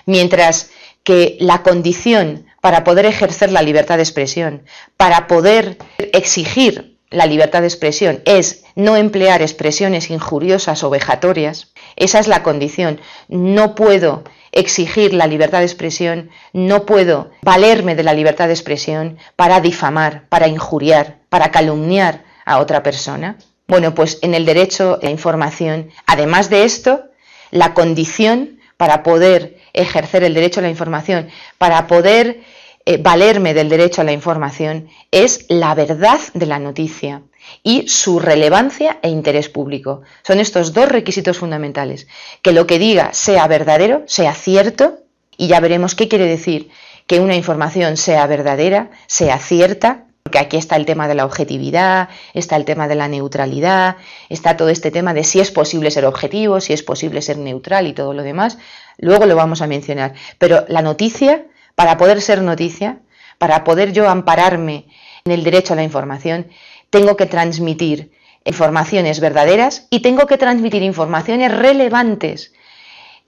Mientras que la condición para poder ejercer la libertad de expresión, para poder exigir la libertad de expresión, es no emplear expresiones injuriosas o vejatorias, esa es la condición. No puedo exigir la libertad de expresión, no puedo valerme de la libertad de expresión para difamar, para injuriar, para calumniar a otra persona. Bueno, pues en el derecho a la información, además de esto, la condición para poder ejercer el derecho a la información, para poder eh, valerme del derecho a la información, es la verdad de la noticia y su relevancia e interés público. Son estos dos requisitos fundamentales. Que lo que diga sea verdadero, sea cierto, y ya veremos qué quiere decir que una información sea verdadera, sea cierta, porque aquí está el tema de la objetividad, está el tema de la neutralidad, está todo este tema de si es posible ser objetivo, si es posible ser neutral y todo lo demás. Luego lo vamos a mencionar. Pero la noticia, para poder ser noticia, para poder yo ampararme en el derecho a la información, tengo que transmitir informaciones verdaderas y tengo que transmitir informaciones relevantes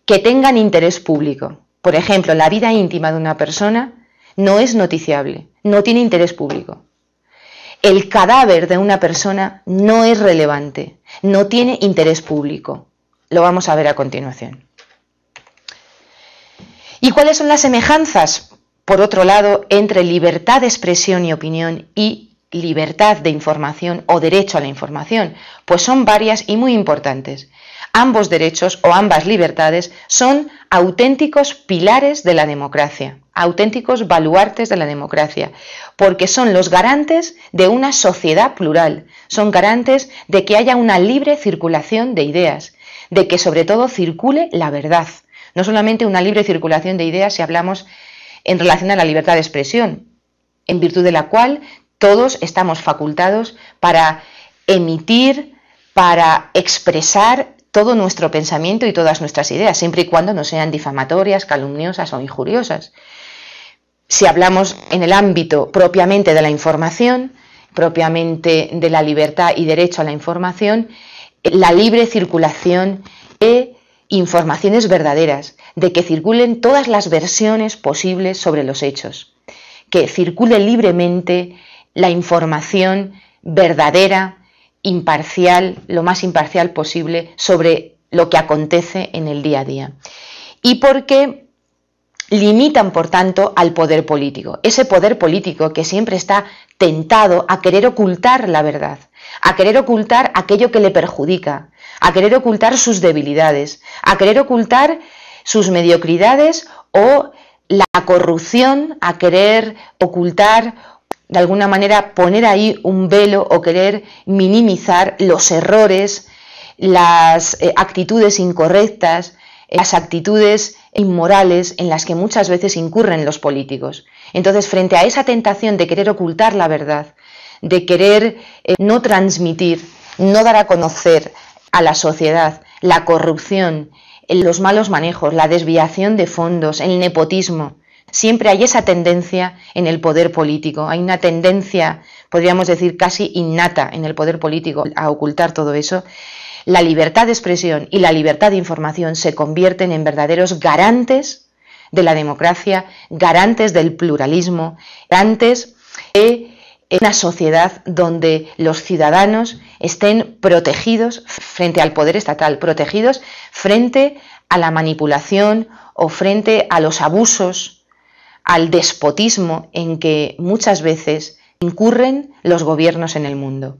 que tengan interés público. Por ejemplo, la vida íntima de una persona no es noticiable, no tiene interés público. El cadáver de una persona no es relevante, no tiene interés público. Lo vamos a ver a continuación. ¿Y cuáles son las semejanzas, por otro lado, entre libertad de expresión y opinión y libertad de información o derecho a la información, pues son varias y muy importantes. Ambos derechos o ambas libertades son auténticos pilares de la democracia, auténticos baluartes de la democracia, porque son los garantes de una sociedad plural, son garantes de que haya una libre circulación de ideas, de que sobre todo circule la verdad, no solamente una libre circulación de ideas si hablamos en relación a la libertad de expresión, en virtud de la cual todos estamos facultados para emitir, para expresar todo nuestro pensamiento y todas nuestras ideas, siempre y cuando no sean difamatorias, calumniosas o injuriosas. Si hablamos en el ámbito propiamente de la información, propiamente de la libertad y derecho a la información, la libre circulación e informaciones verdaderas, de que circulen todas las versiones posibles sobre los hechos, que circule libremente la información verdadera, imparcial, lo más imparcial posible sobre lo que acontece en el día a día. Y porque limitan, por tanto, al poder político, ese poder político que siempre está tentado a querer ocultar la verdad, a querer ocultar aquello que le perjudica, a querer ocultar sus debilidades, a querer ocultar sus mediocridades o la corrupción, a querer ocultar de alguna manera poner ahí un velo o querer minimizar los errores, las eh, actitudes incorrectas, eh, las actitudes inmorales en las que muchas veces incurren los políticos. Entonces, frente a esa tentación de querer ocultar la verdad, de querer eh, no transmitir, no dar a conocer a la sociedad la corrupción, los malos manejos, la desviación de fondos, el nepotismo, Siempre hay esa tendencia en el poder político, hay una tendencia, podríamos decir, casi innata en el poder político a ocultar todo eso. La libertad de expresión y la libertad de información se convierten en verdaderos garantes de la democracia, garantes del pluralismo, garantes de una sociedad donde los ciudadanos estén protegidos frente al poder estatal, protegidos frente a la manipulación o frente a los abusos al despotismo en que muchas veces incurren los gobiernos en el mundo.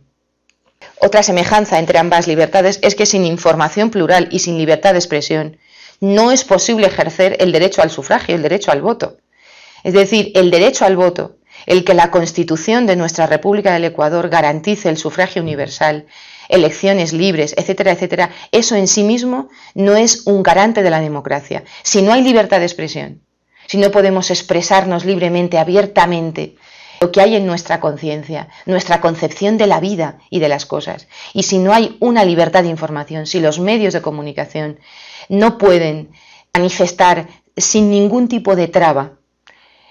Otra semejanza entre ambas libertades es que sin información plural y sin libertad de expresión no es posible ejercer el derecho al sufragio, el derecho al voto. Es decir, el derecho al voto, el que la Constitución de nuestra República del Ecuador garantice el sufragio universal, elecciones libres, etcétera, etcétera, eso en sí mismo no es un garante de la democracia. Si no hay libertad de expresión, si no podemos expresarnos libremente, abiertamente, lo que hay en nuestra conciencia, nuestra concepción de la vida y de las cosas. Y si no hay una libertad de información, si los medios de comunicación no pueden manifestar sin ningún tipo de traba,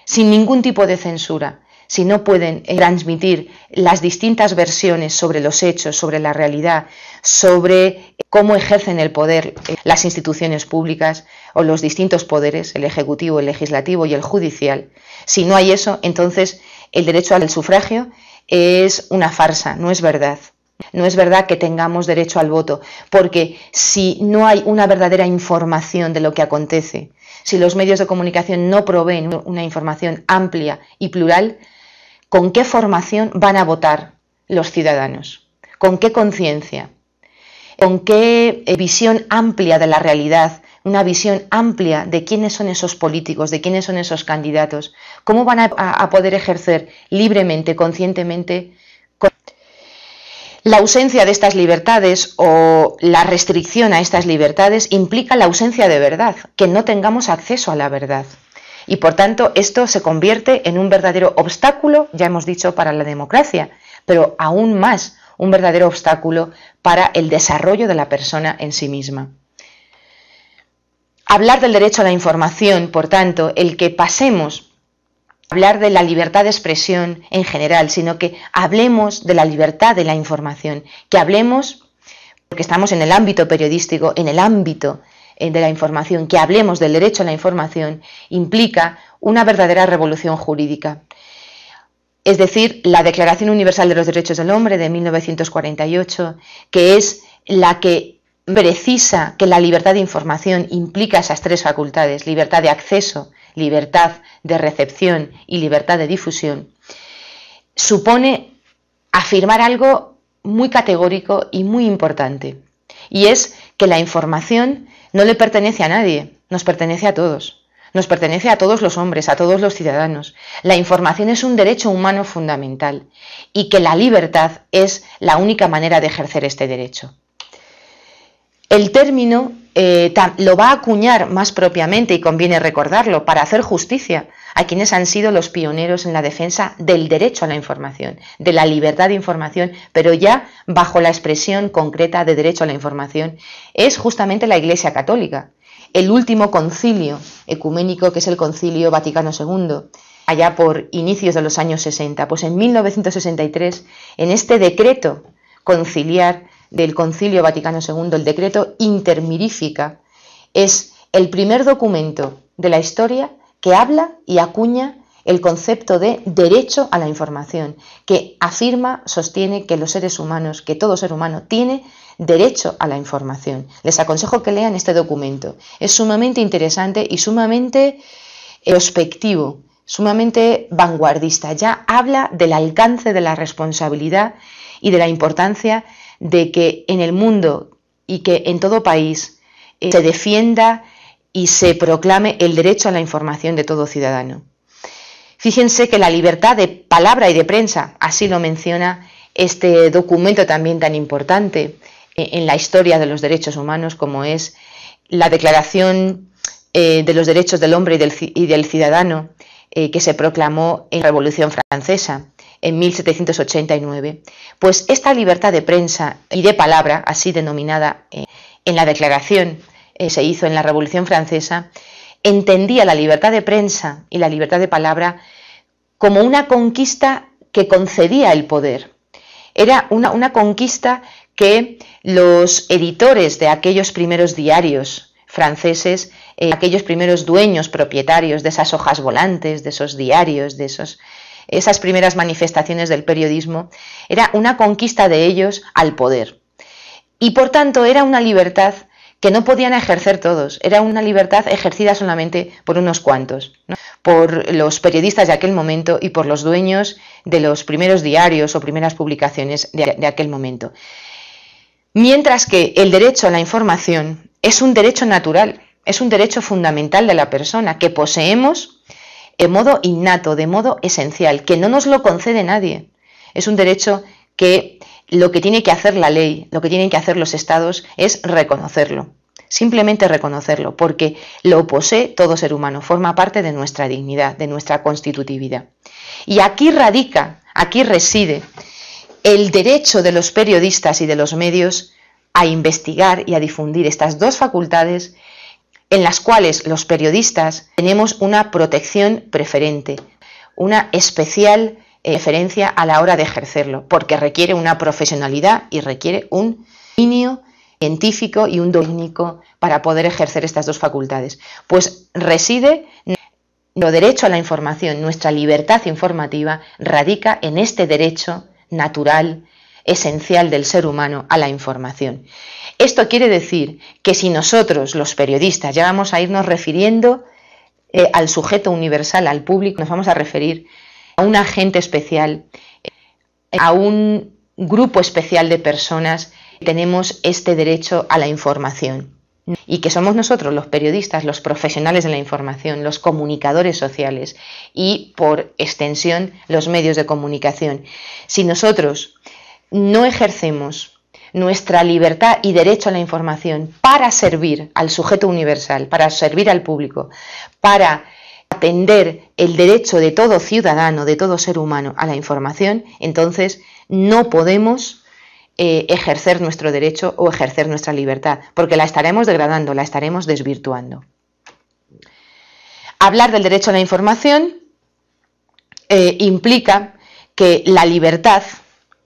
sin ningún tipo de censura, si no pueden eh, transmitir las distintas versiones sobre los hechos, sobre la realidad, sobre eh, cómo ejercen el poder eh, las instituciones públicas o los distintos poderes, el ejecutivo, el legislativo y el judicial, si no hay eso, entonces el derecho al sufragio es una farsa, no es verdad. No es verdad que tengamos derecho al voto, porque si no hay una verdadera información de lo que acontece, si los medios de comunicación no proveen una información amplia y plural, con qué formación van a votar los ciudadanos, con qué conciencia, con qué eh, visión amplia de la realidad, una visión amplia de quiénes son esos políticos, de quiénes son esos candidatos, cómo van a, poder ejercer libremente, conscientemente. La ausencia de estas libertades o la restricción a estas libertades implica la ausencia de verdad, que no tengamos acceso a la verdad. Y por tanto, esto se convierte en un verdadero obstáculo, ya hemos dicho, para la democracia, pero aún más un verdadero obstáculo para el desarrollo de la persona en sí misma. Hablar del derecho a la información, por tanto, el que pasemos a hablar de la libertad de expresión en general, sino que hablemos de la libertad de la información, que hablemos porque estamos en el ámbito periodístico, en el ámbito eh, de la información, que hablemos del derecho a la información, implica una verdadera revolución jurídica. Es decir, la Declaración Universal de los Derechos del Hombre de 1948, que es la que precisa que la libertad de información implica esas tres facultades, libertad de acceso, libertad de recepción y libertad de difusión, supone afirmar algo muy categórico y muy importante, y es que la información no le pertenece a nadie, nos pertenece a todos. Nos pertenece a todos los hombres, a todos los ciudadanos. La información es un derecho humano fundamental y que la libertad es la única manera de ejercer este derecho. El término eh, lo va a acuñar más propiamente, y conviene recordarlo, para hacer justicia, a quienes han sido los pioneros en la defensa del derecho a la información, de la libertad de información, pero ya bajo la expresión concreta de derecho a la información, es justamente la Iglesia Católica. El último concilio ecuménico, que es el concilio Vaticano II, allá por inicios de los años 60, pues en 1963, en este decreto conciliar del concilio Vaticano II, el decreto intermirífica, es el primer documento de la historia que habla y acuña el concepto de derecho a la información, que afirma, sostiene que los seres humanos, que todo ser humano tiene derecho a la información. Les aconsejo que lean este documento. Es sumamente interesante y sumamente eh, prospectivo, sumamente vanguardista. Ya habla del alcance de la responsabilidad y de la importancia de que en el mundo y que en todo país eh, se defienda y se proclame el derecho a la información de todo ciudadano. Fíjense que la libertad de palabra y de prensa, así lo menciona este documento también tan importante eh, en la historia de los derechos humanos como es la Declaración eh, de los Derechos del Hombre y del, Ciudadano eh, que se proclamó en la Revolución Francesa en 1789. Pues esta libertad de prensa y de palabra, así denominada en la Declaración, eh, se hizo en la Revolución Francesa, entendía la libertad de prensa y la libertad de palabra como una conquista que concedía el poder. Era una, conquista que los editores de aquellos primeros diarios franceses, eh, aquellos primeros dueños propietarios de esas hojas volantes, de esos diarios, de esos, esas primeras manifestaciones del periodismo, era una conquista de ellos al poder. Y por tanto era una libertad que no podían ejercer todos. Era una libertad ejercida solamente por unos cuantos, por los periodistas de aquel momento y por los dueños de los primeros diarios o primeras publicaciones de, de aquel momento. Mientras que el derecho a la información es un derecho natural, es un derecho fundamental de la persona que poseemos en modo innato, de modo esencial, que no nos lo concede nadie. Es un derecho que lo que tiene que hacer la ley, lo que tienen que hacer los estados es reconocerlo. Simplemente reconocerlo, porque lo posee todo ser humano, forma parte de nuestra dignidad, de nuestra constitutividad. Y aquí radica, aquí reside el derecho de los periodistas y de los medios a investigar y a difundir estas dos facultades en las cuales los periodistas tenemos una protección preferente, una especial referencia a la hora de ejercerlo, porque requiere una profesionalidad y requiere un dominio científico y un dominio para poder ejercer estas dos facultades. Pues reside lo derecho a la información, nuestra libertad informativa radica en este derecho natural, esencial del ser humano a la información. Esto quiere decir que si nosotros, los periodistas, ya vamos a irnos refiriendo eh, al sujeto universal, al público, nos vamos a referir a un agente especial, eh, a un grupo especial de personas, tenemos este derecho a la información y que somos nosotros los periodistas, los profesionales de la información, los comunicadores sociales y por extensión los medios de comunicación. Si nosotros no ejercemos nuestra libertad y derecho a la información para servir al sujeto universal, para servir al público, para atender el derecho de todo ciudadano, de todo ser humano a la información, entonces no podemos eh, ejercer nuestro derecho o ejercer nuestra libertad, porque la estaremos degradando, la estaremos desvirtuando. Hablar del derecho a la información eh, implica que la libertad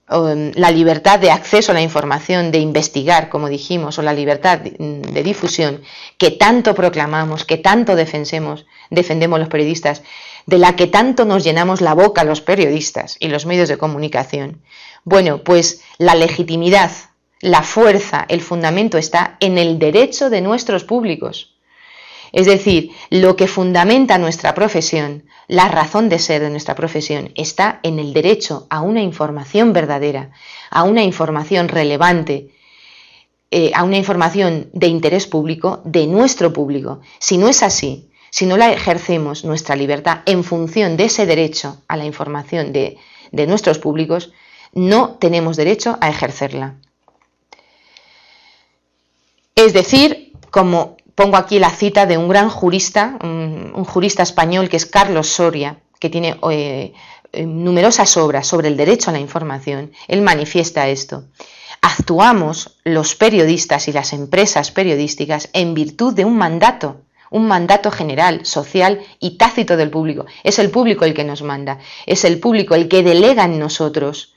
Um, la libertad de acceso a la información, de investigar, como dijimos, o la libertad de, mm, difusión que tanto proclamamos, que tanto defendemos los periodistas, de la que tanto nos llenamos la boca los periodistas y los medios de comunicación. Bueno, pues la legitimidad, la fuerza, el fundamento está en el derecho de nuestros públicos es decir, lo que fundamenta nuestra profesión, la razón de ser de nuestra profesión, está en el derecho a una información verdadera, a una información relevante, eh, a una información de interés público de nuestro público. Si no es así, si no la ejercemos nuestra libertad en función de ese derecho a la información de, de nuestros públicos, no tenemos derecho a ejercerla. Es decir, como pongo aquí la cita de un gran jurista, un, jurista español que es Carlos Soria, que tiene eh, eh, numerosas obras sobre el derecho a la información. Él manifiesta esto. Actuamos los periodistas y las empresas periodísticas en virtud de un mandato, un mandato general, social y tácito del público. Es el público el que nos manda, es el público el que delega en nosotros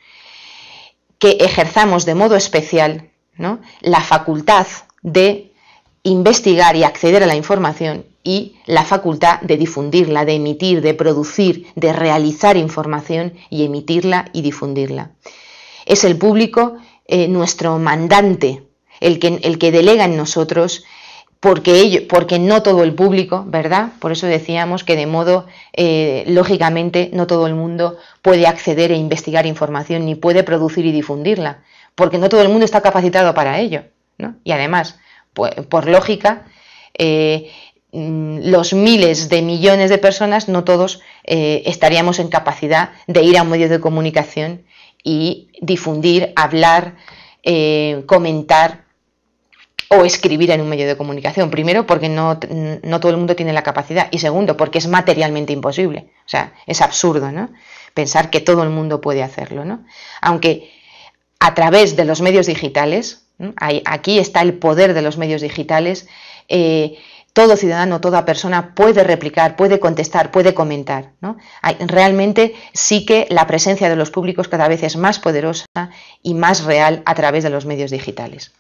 que ejerzamos de modo especial ¿no? la facultad de investigar y acceder a la información y la facultad de difundirla, de emitir, de producir, de realizar información y emitirla y difundirla. Es el público eh, nuestro mandante, el que, delega en nosotros porque, ello, porque no todo el público, ¿verdad? Por eso decíamos que de modo, eh, lógicamente, no todo el mundo puede acceder e investigar información ni puede producir y difundirla, porque no todo el mundo está capacitado para ello, ¿no? Y además, pues, por, lógica, eh, mm, los miles de millones de personas, no todos eh, estaríamos en capacidad de ir a un medio de comunicación y difundir, hablar, eh, comentar o escribir en un medio de comunicación. Primero, porque no, no, todo el mundo tiene la capacidad. Y segundo, porque es materialmente imposible. O sea, es absurdo, ¿no? Pensar que todo el mundo puede hacerlo, ¿no? Aunque a través de los medios digitales, Aquí está el poder de los medios digitales. Eh, todo ciudadano, toda persona puede replicar, puede contestar, puede comentar. Realmente sí que la presencia de los públicos cada vez es más poderosa y más real a través de los medios digitales.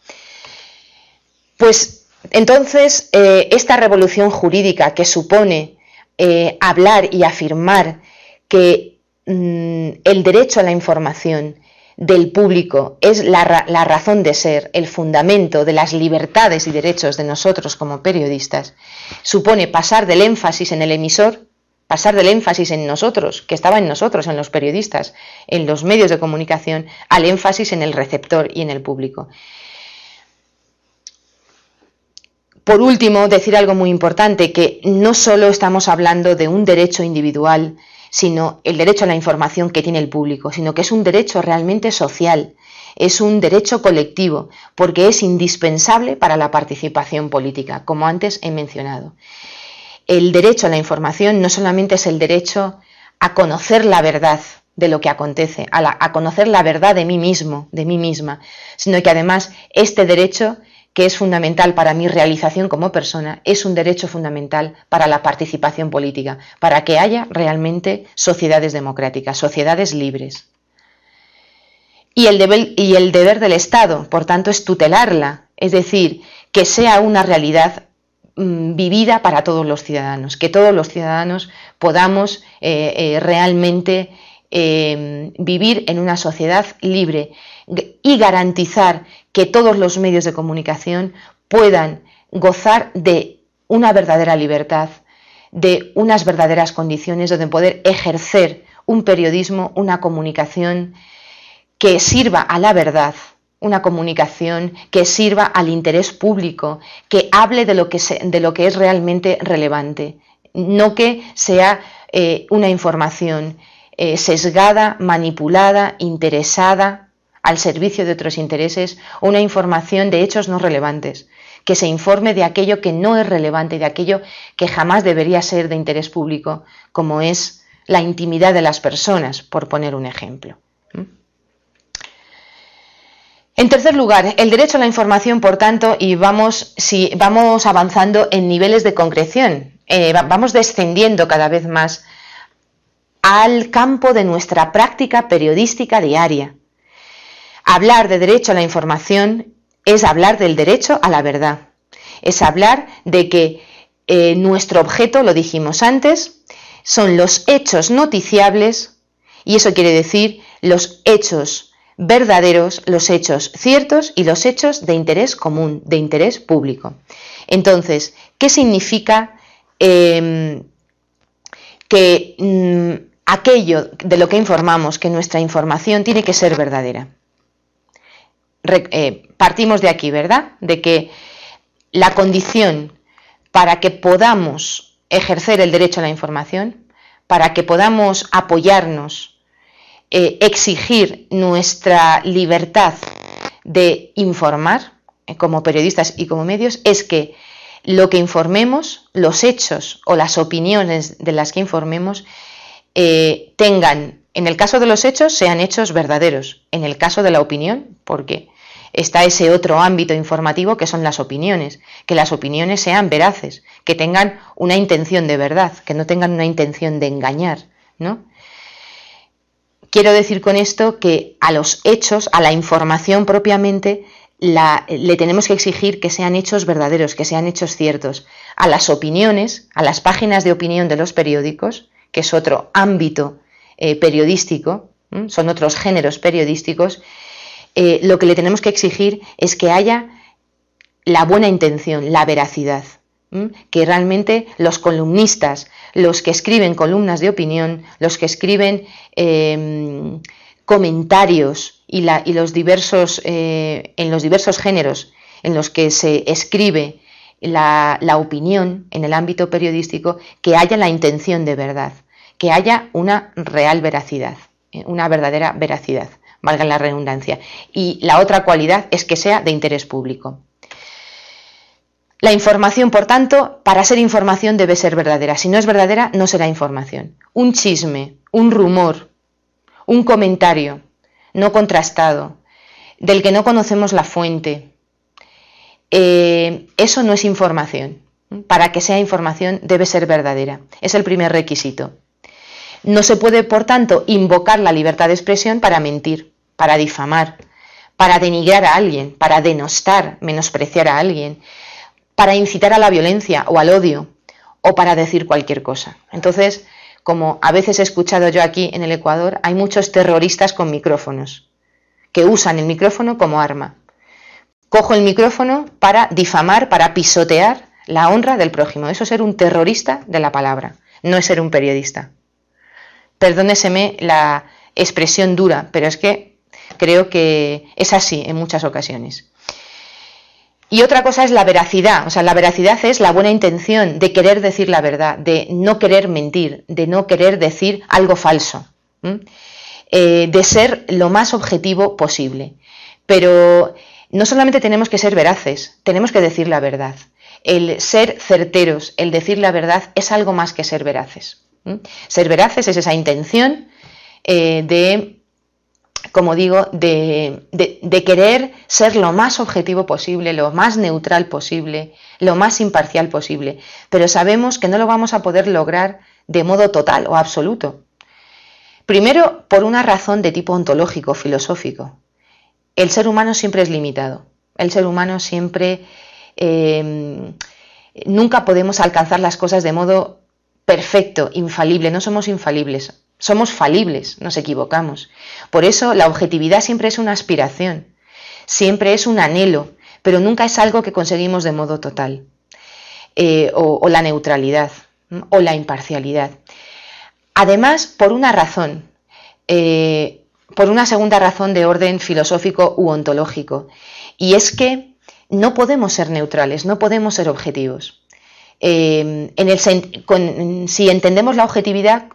Pues entonces, eh, esta revolución jurídica que supone eh, hablar y afirmar que mm, el derecho a la información del público, es la, razón de ser, el fundamento de las libertades y derechos de nosotros como periodistas, supone pasar del énfasis en el emisor, pasar del énfasis en nosotros, que estaba en nosotros, en los periodistas, en los medios de comunicación, al énfasis en el receptor y en el público. Por último, decir algo muy importante, que no solo estamos hablando de un derecho individual, sino el derecho a la información que tiene el público, sino que es un derecho realmente social, es un derecho colectivo, porque es indispensable para la participación política, como antes he mencionado. El derecho a la información no solamente es el derecho a conocer la verdad de lo que acontece, a, conocer la verdad de mí mismo, de mí misma, sino que además este derecho que es fundamental para mi realización como persona, es un derecho fundamental para la participación política, para que haya realmente sociedades democráticas, sociedades libres. Y el, deber, y el deber del Estado, por tanto, es tutelarla, es decir, que sea una realidad mm, vivida para todos los ciudadanos, que todos los ciudadanos podamos eh, eh, realmente eh, vivir en una sociedad libre y garantizar que todos los medios de comunicación puedan gozar de una verdadera libertad, de unas verdaderas condiciones donde poder ejercer un periodismo, una comunicación que sirva a la verdad, una comunicación que sirva al interés público, que hable de lo que, es realmente relevante, no que sea eh, una información eh, sesgada, manipulada, interesada, al servicio de otros intereses una información de hechos no relevantes, que se informe de aquello que no es relevante, de aquello que jamás debería ser de interés público, como es la intimidad de las personas, por poner un ejemplo. En tercer lugar, el derecho a la información, por tanto, y vamos, si vamos avanzando en niveles de concreción, eh, vamos descendiendo cada vez más al campo de nuestra práctica periodística diaria, Hablar de derecho a la información es hablar del derecho a la verdad. Es hablar de que eh, nuestro objeto, lo dijimos antes, son los hechos noticiables y eso quiere decir los hechos verdaderos, los hechos ciertos y los hechos de interés común, de interés público. Entonces, ¿qué significa em, que mm, aquello de lo que informamos, que nuestra información tiene que ser verdadera? Eh, partimos de aquí, ¿verdad? De que la condición para que podamos ejercer el derecho a la información, para que podamos apoyarnos, eh, exigir nuestra libertad de informar eh, como periodistas y como medios, es que lo que informemos, los hechos o las opiniones de las que informemos, tengan en el caso de los hechos, sean hechos verdaderos. En el caso de la opinión, porque está ese otro ámbito informativo que son las opiniones, que las opiniones sean veraces, que tengan una intención de verdad, que no tengan una intención de engañar, ¿no? Quiero decir con esto que a los hechos, a la información propiamente, le tenemos que exigir que sean hechos verdaderos, que sean hechos ciertos. A las opiniones, a las páginas de opinión de los periódicos, que es otro ámbito eh, periodístico, son otros géneros periodísticos, eh, lo que le tenemos que exigir es que haya la buena intención, la veracidad, que realmente los columnistas, los que escriben columnas de opinión, los que escriben em, comentarios y, los diversos, eh, en los diversos géneros en los que se escribe la, opinión en el ámbito periodístico, que haya la intención de verdad, que haya una real veracidad, eh, una verdadera veracidad, valga la redundancia. Y la otra cualidad es que sea de interés público. La información, por tanto, para ser información debe ser verdadera. Si no es verdadera, no será información. Un chisme, un rumor, un comentario no contrastado, del que no conocemos la fuente, eh, eso no es información. Para que sea información debe ser verdadera. Es el primer requisito. No se puede, por tanto, invocar la libertad de expresión para mentir, para difamar, para denigrar a alguien, para denostar, menospreciar a alguien, para incitar a la violencia o al odio, o para decir cualquier cosa. Entonces, como a veces he escuchado yo aquí en el Ecuador, hay muchos terroristas con micrófonos, que usan el micrófono como arma. Cojo el micrófono para difamar, para pisotear la honra del prójimo. Eso es ser un terrorista de la palabra, no es ser un periodista. Perdóneseme la expresión dura, pero es que creo que es así en muchas ocasiones. Y otra cosa es la veracidad, o sea, la veracidad es la buena intención de querer decir la verdad, de no querer mentir, de no querer decir algo falso, eh, de ser lo más objetivo posible. Pero no solamente tenemos que ser veraces, tenemos que decir la verdad. El ser certeros, el decir la verdad es algo más que ser veraces. Ser veraces es esa intención eh, de, como digo, de, querer ser lo más objetivo posible, lo más neutral posible, lo más imparcial posible. Pero sabemos que no lo vamos a poder lograr de modo total o absoluto. Primero, por una razón de tipo ontológico, filosófico. El ser humano siempre es limitado. El ser humano siempre... Eh, nunca podemos alcanzar las cosas de modo perfecto, infalible, no somos infalibles, somos falibles, nos equivocamos. Por eso la objetividad siempre es una aspiración, siempre es un anhelo, pero nunca es algo que conseguimos de modo total. Eh, o, la neutralidad, o la imparcialidad. Además, por una razón, eh, por una segunda razón de orden filosófico u ontológico, y es que no podemos ser neutrales, no podemos ser objetivos. Eh, en si entendemos la objetividad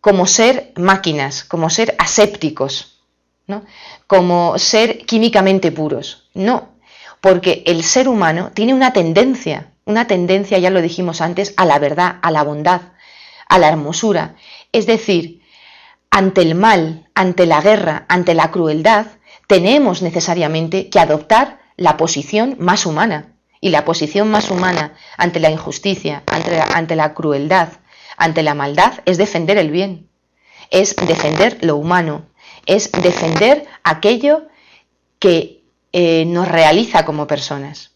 como ser máquinas, como ser asépticos, como ser químicamente puros. No, porque el ser humano tiene una tendencia, una tendencia, ya lo dijimos antes, a la verdad, a la bondad, a la hermosura. Es decir, ante el mal, ante la guerra, ante la crueldad, tenemos necesariamente que adoptar la posición más humana, y la posición más humana ante la injusticia, ante la, crueldad, ante la maldad, es defender el bien, es defender lo humano, es defender aquello que eh, nos realiza como personas.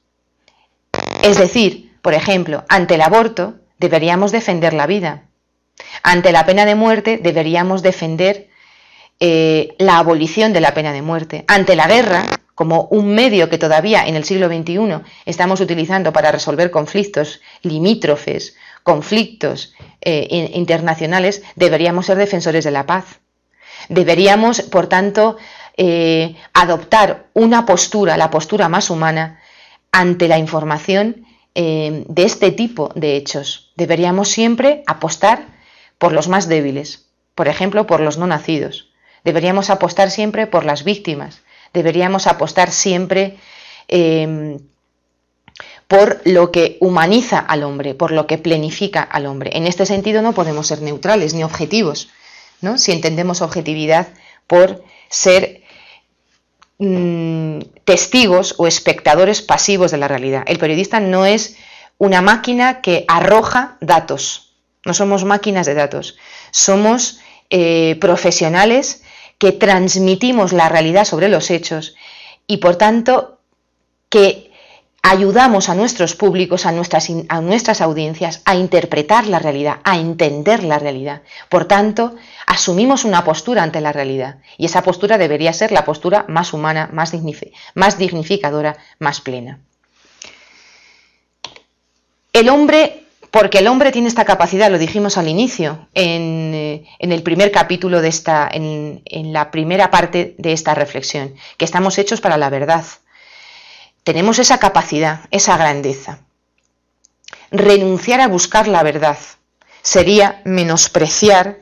Es decir, por ejemplo, ante el aborto deberíamos defender la vida. Ante la pena de muerte deberíamos defender eh, la abolición de la pena de muerte. Ante la guerra como un medio que todavía en el siglo XXI estamos utilizando para resolver conflictos limítrofes, conflictos eh, internacionales, deberíamos ser defensores de la paz. Deberíamos, por tanto, eh, adoptar una postura, la postura más humana, ante la información eh, de este tipo de hechos. Deberíamos siempre apostar por los más débiles, por ejemplo, por los no nacidos. Deberíamos apostar siempre por las víctimas, deberíamos apostar siempre em, por lo que humaniza al hombre, por lo que plenifica al hombre. En este sentido no podemos ser neutrales ni objetivos, ¿no? si entendemos objetividad por ser mm, testigos o espectadores pasivos de la realidad. El periodista no es una máquina que arroja datos, no somos máquinas de datos, somos eh, profesionales que transmitimos la realidad sobre los hechos y por tanto que ayudamos a nuestros públicos, a nuestras, a nuestras audiencias a interpretar la realidad, a entender la realidad. Por tanto, asumimos una postura ante la realidad y esa postura debería ser la postura más humana, más, más dignificadora, más plena. El hombre porque el hombre tiene esta capacidad, lo dijimos al inicio, en, eh, el primer capítulo de esta, en, la primera parte de esta reflexión, que estamos hechos para la verdad. Tenemos esa capacidad, esa grandeza. Renunciar a buscar la verdad sería menospreciar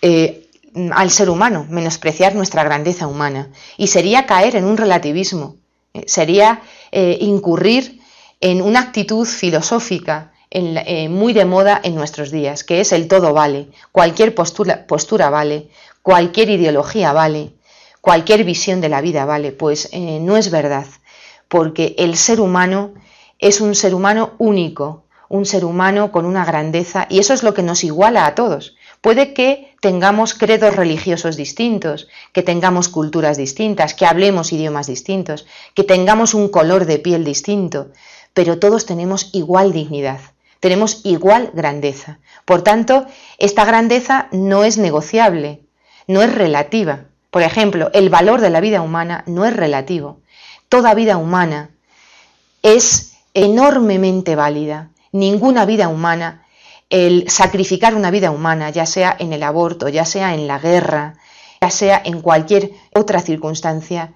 eh, al ser humano, menospreciar nuestra grandeza humana. Y sería caer en un relativismo, eh, sería incurrir en una actitud filosófica eh, muy de moda en nuestros días, que es el todo vale, cualquier postura, postura vale, cualquier ideología vale, cualquier visión de la vida vale, pues eh, no es verdad, porque el ser humano es un ser humano único, un ser humano con una grandeza, y eso es lo que nos iguala a todos. Puede que tengamos credos religiosos distintos, que tengamos culturas distintas, que hablemos idiomas distintos, que tengamos un color de piel distinto, pero todos tenemos igual dignidad tenemos igual grandeza. Por tanto, esta grandeza no es negociable, no es relativa. Por ejemplo, el valor de la vida humana no es relativo. Toda vida humana es enormemente válida. Ninguna vida humana, el sacrificar una vida humana, ya sea en el aborto, ya sea en la guerra, ya sea en cualquier otra circunstancia,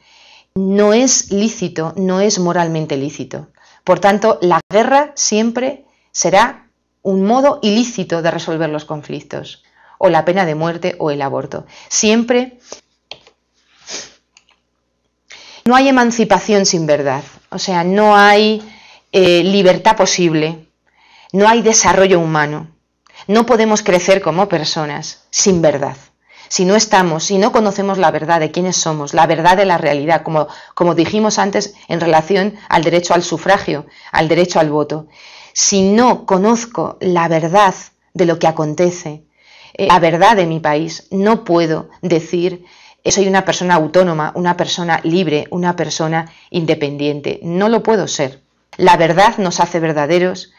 no es lícito, no es moralmente lícito. Por tanto, la guerra siempre será un modo ilícito de resolver los conflictos, o la pena de muerte o el aborto. Siempre no hay emancipación sin verdad, o sea, no hay eh, libertad posible, no hay desarrollo humano. No podemos crecer como personas sin verdad. Si no estamos, si no conocemos la verdad de quiénes somos, la verdad de la realidad, como dijimos antes en relación al derecho al sufragio, al derecho al voto, si no conozco la verdad de lo que acontece, eh, la verdad de mi país, no puedo decir eh, soy una persona autónoma, una persona libre, una persona independiente. No lo puedo ser. La verdad nos hace verdaderos,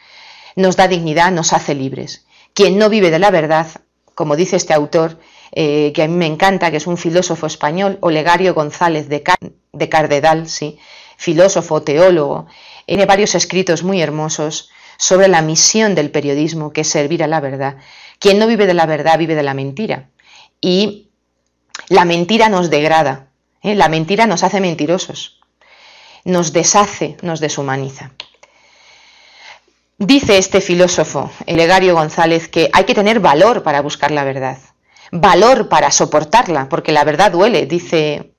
nos da dignidad, nos hace libres. Quien no vive de la verdad, como dice este autor, eh, que a mí me encanta, que es un filósofo español, Olegario González de, Cardedal, sí, filósofo, teólogo, tiene varios escritos muy hermosos sobre la misión del periodismo, que es servir a la verdad. Quien no vive de la verdad vive de la mentira. Y la mentira nos degrada, ¿eh? la mentira nos hace mentirosos, nos deshace, nos deshumaniza. Dice este filósofo, Elegario González, que hay que tener valor para buscar la verdad, valor para soportarla, porque la verdad duele, dice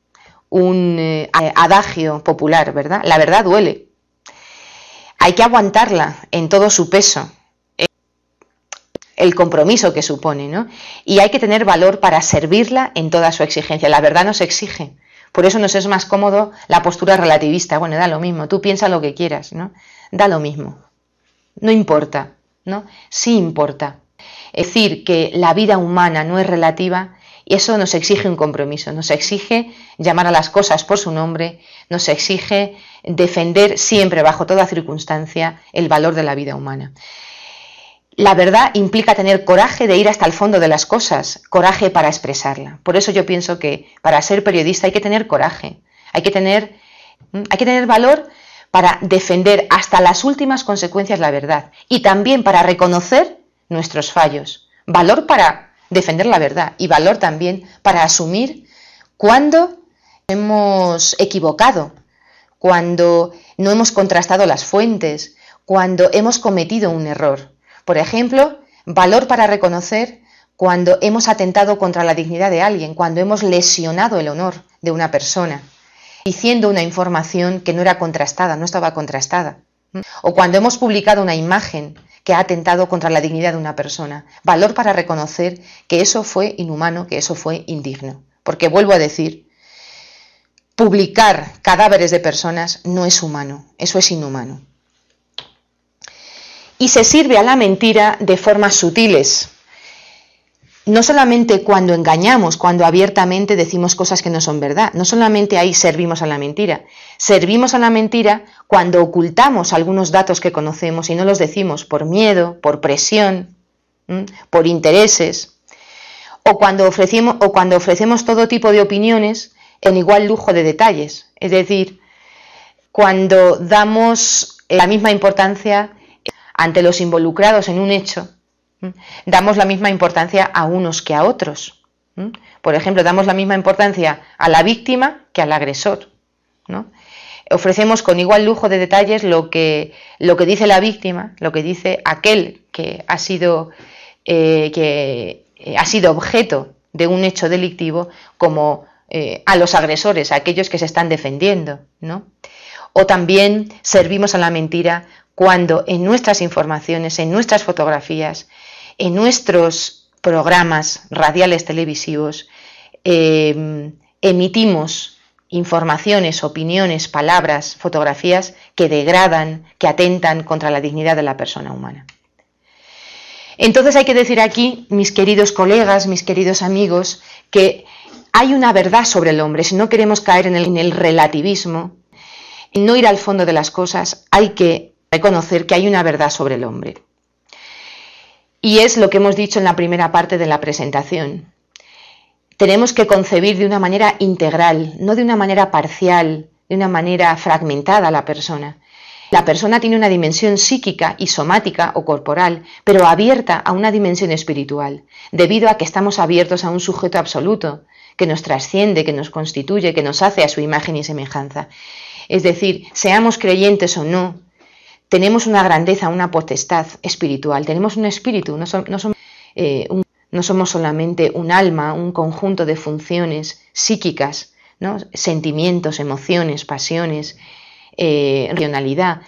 un eh, adagio popular, ¿verdad? La verdad duele hay que aguantarla en todo su peso, eh, el compromiso que supone, ¿no? Y hay que tener valor para servirla en toda su exigencia. La verdad nos exige. Por eso nos es más cómodo la postura relativista. Bueno, da lo mismo, tú piensa lo que quieras, ¿no? Da lo mismo. No importa, ¿no? Sí importa. Es decir, que la vida humana no es relativa y eso nos exige un compromiso, nos exige llamar a las cosas por su nombre, nos exige defender siempre, bajo toda circunstancia, el valor de la vida humana. La verdad implica tener coraje de ir hasta el fondo de las cosas, coraje para expresarla. Por eso yo pienso que para ser periodista hay que tener coraje, hay que tener, mm, hay que tener valor para defender hasta las últimas consecuencias la verdad y también para reconocer nuestros fallos. Valor para defender la verdad y valor también para asumir cuando hemos equivocado, cuando no hemos contrastado las fuentes, cuando hemos cometido un error. Por ejemplo, valor para reconocer cuando hemos atentado contra la dignidad de alguien, cuando hemos lesionado el honor de una persona, diciendo una información que no era contrastada, no estaba contrastada, o cuando hemos publicado una imagen que ha atentado contra la dignidad de una persona, valor para reconocer que eso fue inhumano, que eso fue indigno. Porque vuelvo a decir, publicar cadáveres de personas no es humano, eso es inhumano. Y se sirve a la mentira de formas sutiles, no solamente cuando engañamos, cuando abiertamente decimos cosas que no son verdad, no solamente ahí servimos a la mentira, servimos a la mentira cuando ocultamos algunos datos que conocemos y no los decimos por miedo, por presión, por intereses, o cuando, o cuando ofrecemos todo tipo de opiniones en igual lujo de detalles, es decir, cuando damos eh, la misma importancia eh, ante los involucrados en un hecho Damos la misma importancia a unos que a otros. Por ejemplo, damos la misma importancia a la víctima que al agresor. Ofrecemos con igual lujo de detalles lo que, lo que dice la víctima, lo que dice aquel que ha sido, eh, que eh, ha sido objeto de un hecho delictivo, como eh, a los agresores, a aquellos que se están defendiendo. O también servimos a la mentira cuando en nuestras informaciones, en nuestras fotografías, en nuestros programas radiales televisivos em, emitimos informaciones, opiniones, palabras, fotografías que degradan, que atentan contra la dignidad de la persona humana. Entonces hay que decir aquí, mis queridos colegas, mis queridos amigos, que hay una verdad sobre el hombre. Si no queremos caer en el, en el relativismo, en no ir al fondo de las cosas, hay que reconocer que hay una verdad sobre el hombre. Y es lo que hemos dicho en la primera parte de la presentación. Tenemos que concebir de una manera integral, no de una manera parcial, de una manera fragmentada a la persona. La persona tiene una dimensión psíquica y somática o corporal, pero abierta a una dimensión espiritual, debido a que estamos abiertos a un sujeto absoluto, que nos trasciende, que nos constituye, que nos hace a su imagen y semejanza. Es decir, seamos creyentes o no, tenemos una grandeza, una potestad espiritual, tenemos un espíritu, no, eh, somos, solamente un alma, un conjunto de funciones psíquicas, sentimientos, emociones, pasiones, eh,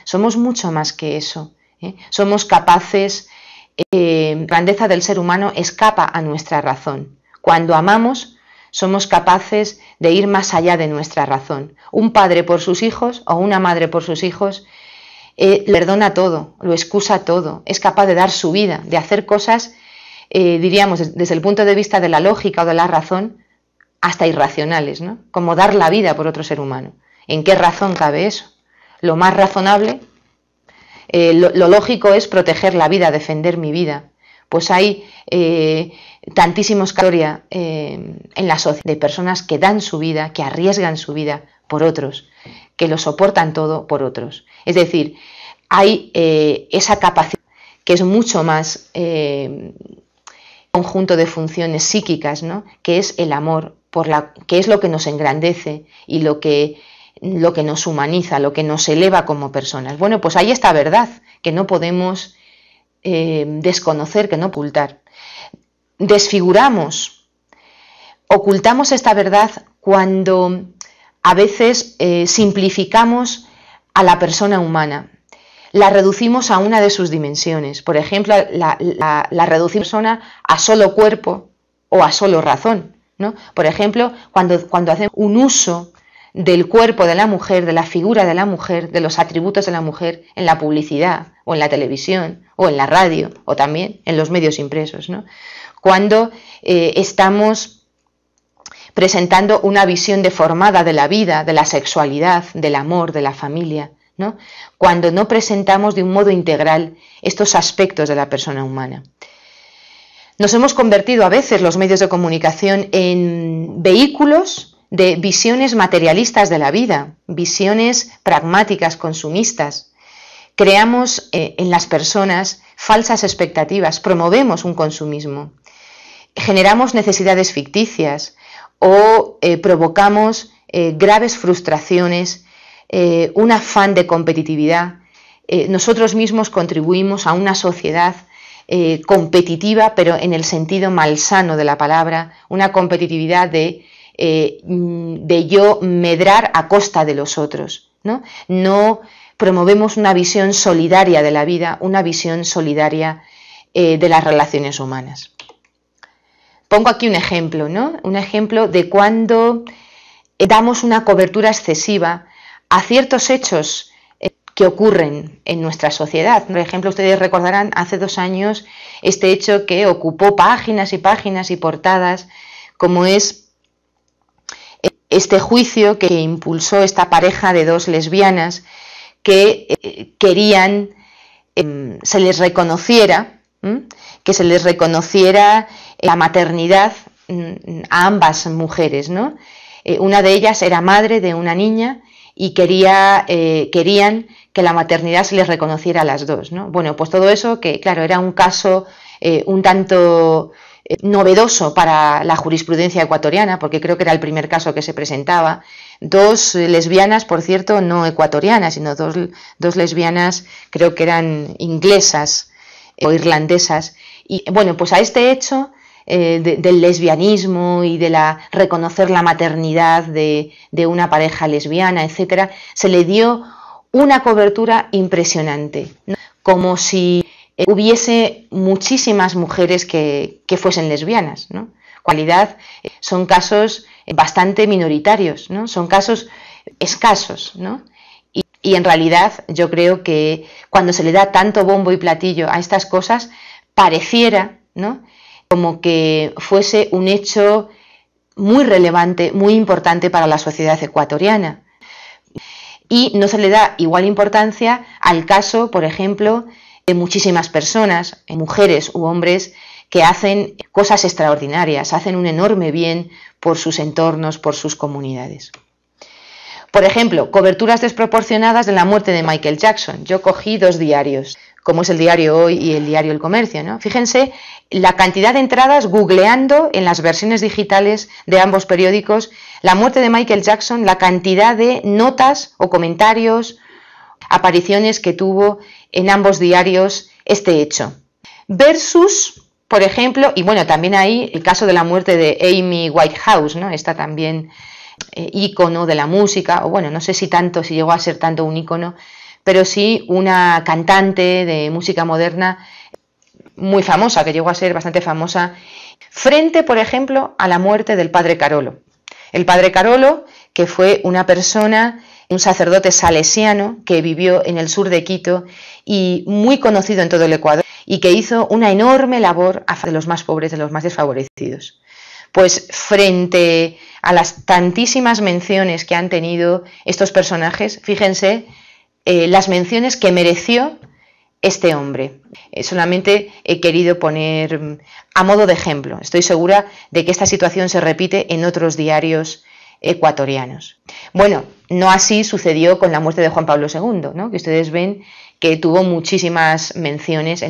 somos mucho más que eso. ¿eh? Somos capaces, eh, la grandeza del ser humano escapa a nuestra razón. Cuando amamos, somos capaces de ir más allá de nuestra razón. Un padre por sus hijos o una madre por sus hijos eh, perdona todo, lo excusa todo, es capaz de dar su vida, de hacer cosas, eh, diríamos, desde el punto de vista de la lógica o de la razón, hasta irracionales, ¿no? Como dar la vida por otro ser humano. ¿En qué razón cabe eso? Lo más razonable, eh, lo, lógico es proteger la vida, defender mi vida. Pues hay tantísimos casos en la sociedad de personas que dan su vida, que arriesgan su vida por otros que lo soportan todo por otros. Es decir, hay eh, esa capacidad que es mucho más eh, conjunto de funciones psíquicas, ¿no? que es el amor, por la, que es lo que nos engrandece y lo que, lo que nos humaniza, lo que nos eleva como personas. Bueno, pues hay esta verdad, que no podemos eh, desconocer, que no ocultar. Desfiguramos, ocultamos esta verdad cuando a veces eh, simplificamos a la persona humana, la reducimos a una de sus dimensiones. Por ejemplo, la, la reducimos a solo cuerpo o a solo razón. ¿no? Por ejemplo, cuando, cuando hacemos un uso del cuerpo de la mujer, de la figura de la mujer, de los atributos de la mujer en la publicidad o en la televisión o en la radio o también en los medios impresos. Cuando eh, estamos presentando una visión deformada de la vida, de la sexualidad, del amor, de la familia, cuando no presentamos de un modo integral estos aspectos de la persona humana. Nos hemos convertido a veces los medios de comunicación en vehículos de visiones materialistas de la vida, visiones pragmáticas, consumistas. Creamos eh, en las personas falsas expectativas, promovemos un consumismo, generamos necesidades ficticias, o eh, provocamos eh, graves frustraciones, eh, un afán de competitividad. nosotros mismos contribuimos a una sociedad competitiva, pero en el sentido malsano de la palabra, una competitividad de, mm, de yo medrar a costa de los otros. no promovemos una visión solidaria de la vida, una visión solidaria de las relaciones humanas. Pongo aquí un ejemplo, ¿no? Un ejemplo de cuando eh, damos una cobertura excesiva a ciertos hechos eh, que ocurren en nuestra sociedad. Por ejemplo, ustedes recordarán hace dos años este hecho que ocupó páginas y páginas y portadas, como es eh, este juicio que impulsó esta pareja de dos lesbianas que querían em, se les reconociera, que se les reconociera eh, la maternidad mm, mm, a ambas mujeres, ¿no? Eh, una de ellas era madre de una niña y quería, eh, querían que la maternidad se les reconociera a las dos, ¿no? Bueno, pues todo eso que, claro, era un caso un tanto novedoso para la jurisprudencia ecuatoriana, porque creo que era el primer caso que se presentaba. Dos lesbianas, por cierto, no ecuatorianas, sino dos, dos lesbianas, creo que eran inglesas o irlandesas. Y bueno, pues a este hecho eh, del lesbianismo y de la reconocer la maternidad de, de una pareja lesbiana, etcétera, se le dio una cobertura impresionante, como si eh, hubiese muchísimas mujeres que, fuesen lesbianas. ¿no? Cualidad eh, son casos bastante minoritarios, ¿no? son casos escasos. ¿no? Y, y en realidad yo creo que cuando se le da tanto bombo y platillo a estas cosas, pareciera ¿no? como que fuese un hecho muy relevante, muy importante para la sociedad ecuatoriana. Y no se le da igual importancia al caso, por ejemplo, de muchísimas personas, mujeres u hombres, que hacen cosas extraordinarias, hacen un enorme bien por sus entornos, por sus comunidades. Por ejemplo, coberturas desproporcionadas de la muerte de Michael Jackson. Yo cogí dos diarios como es el diario Hoy y el diario El Comercio. ¿no? Fíjense la cantidad de entradas googleando en las versiones digitales de ambos periódicos la muerte de Michael Jackson, la cantidad de notas o comentarios, apariciones que tuvo en ambos diarios este hecho. Versus por ejemplo, y bueno, también hay el caso de la muerte de Amy Whitehouse, ¿no? Esta también eh, ícono de la música, o bueno, no sé si tanto, si llegó a ser tanto un ícono pero sí una cantante de música moderna muy famosa, que llegó a ser bastante famosa, frente, por ejemplo, a la muerte del padre Carolo. El padre Carolo, que fue una persona, un sacerdote salesiano que vivió en el sur de Quito y muy conocido en todo el Ecuador y que hizo una enorme labor a favor de los más pobres, de los más desfavorecidos. Pues frente a las tantísimas menciones que han tenido estos personajes, fíjense eh, las menciones que mereció este hombre. Eh, solamente he querido poner mm, a modo de ejemplo. Estoy segura de que esta situación se repite en otros diarios ecuatorianos. Bueno, no así sucedió con la muerte de Juan Pablo II, ¿no? que ustedes ven que tuvo muchísimas menciones,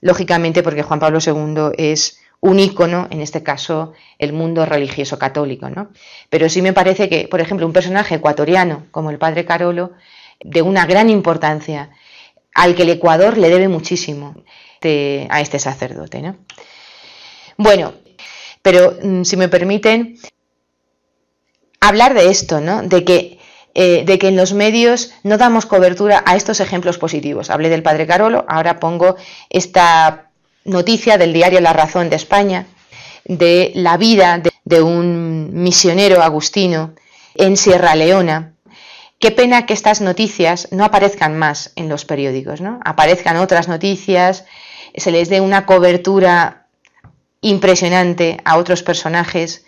lógicamente porque Juan Pablo II es un ícono, en este caso el mundo religioso católico. Pero sí me parece que, por ejemplo, un personaje ecuatoriano como el padre Carolo de una gran importancia, al que el Ecuador le debe muchísimo este, a este sacerdote. ¿no? Bueno, pero mm, si me permiten, hablar de esto, ¿no? de que eh, de que en los medios no damos cobertura a estos ejemplos positivos. Hablé del padre Carolo, ahora pongo esta noticia del diario La Razón de España, de la vida de un misionero agustino en Sierra Leona, Qué pena que estas noticias no aparezcan más en los periódicos, ¿no? Aparezcan otras noticias, se les dé una cobertura impresionante a otros personajes,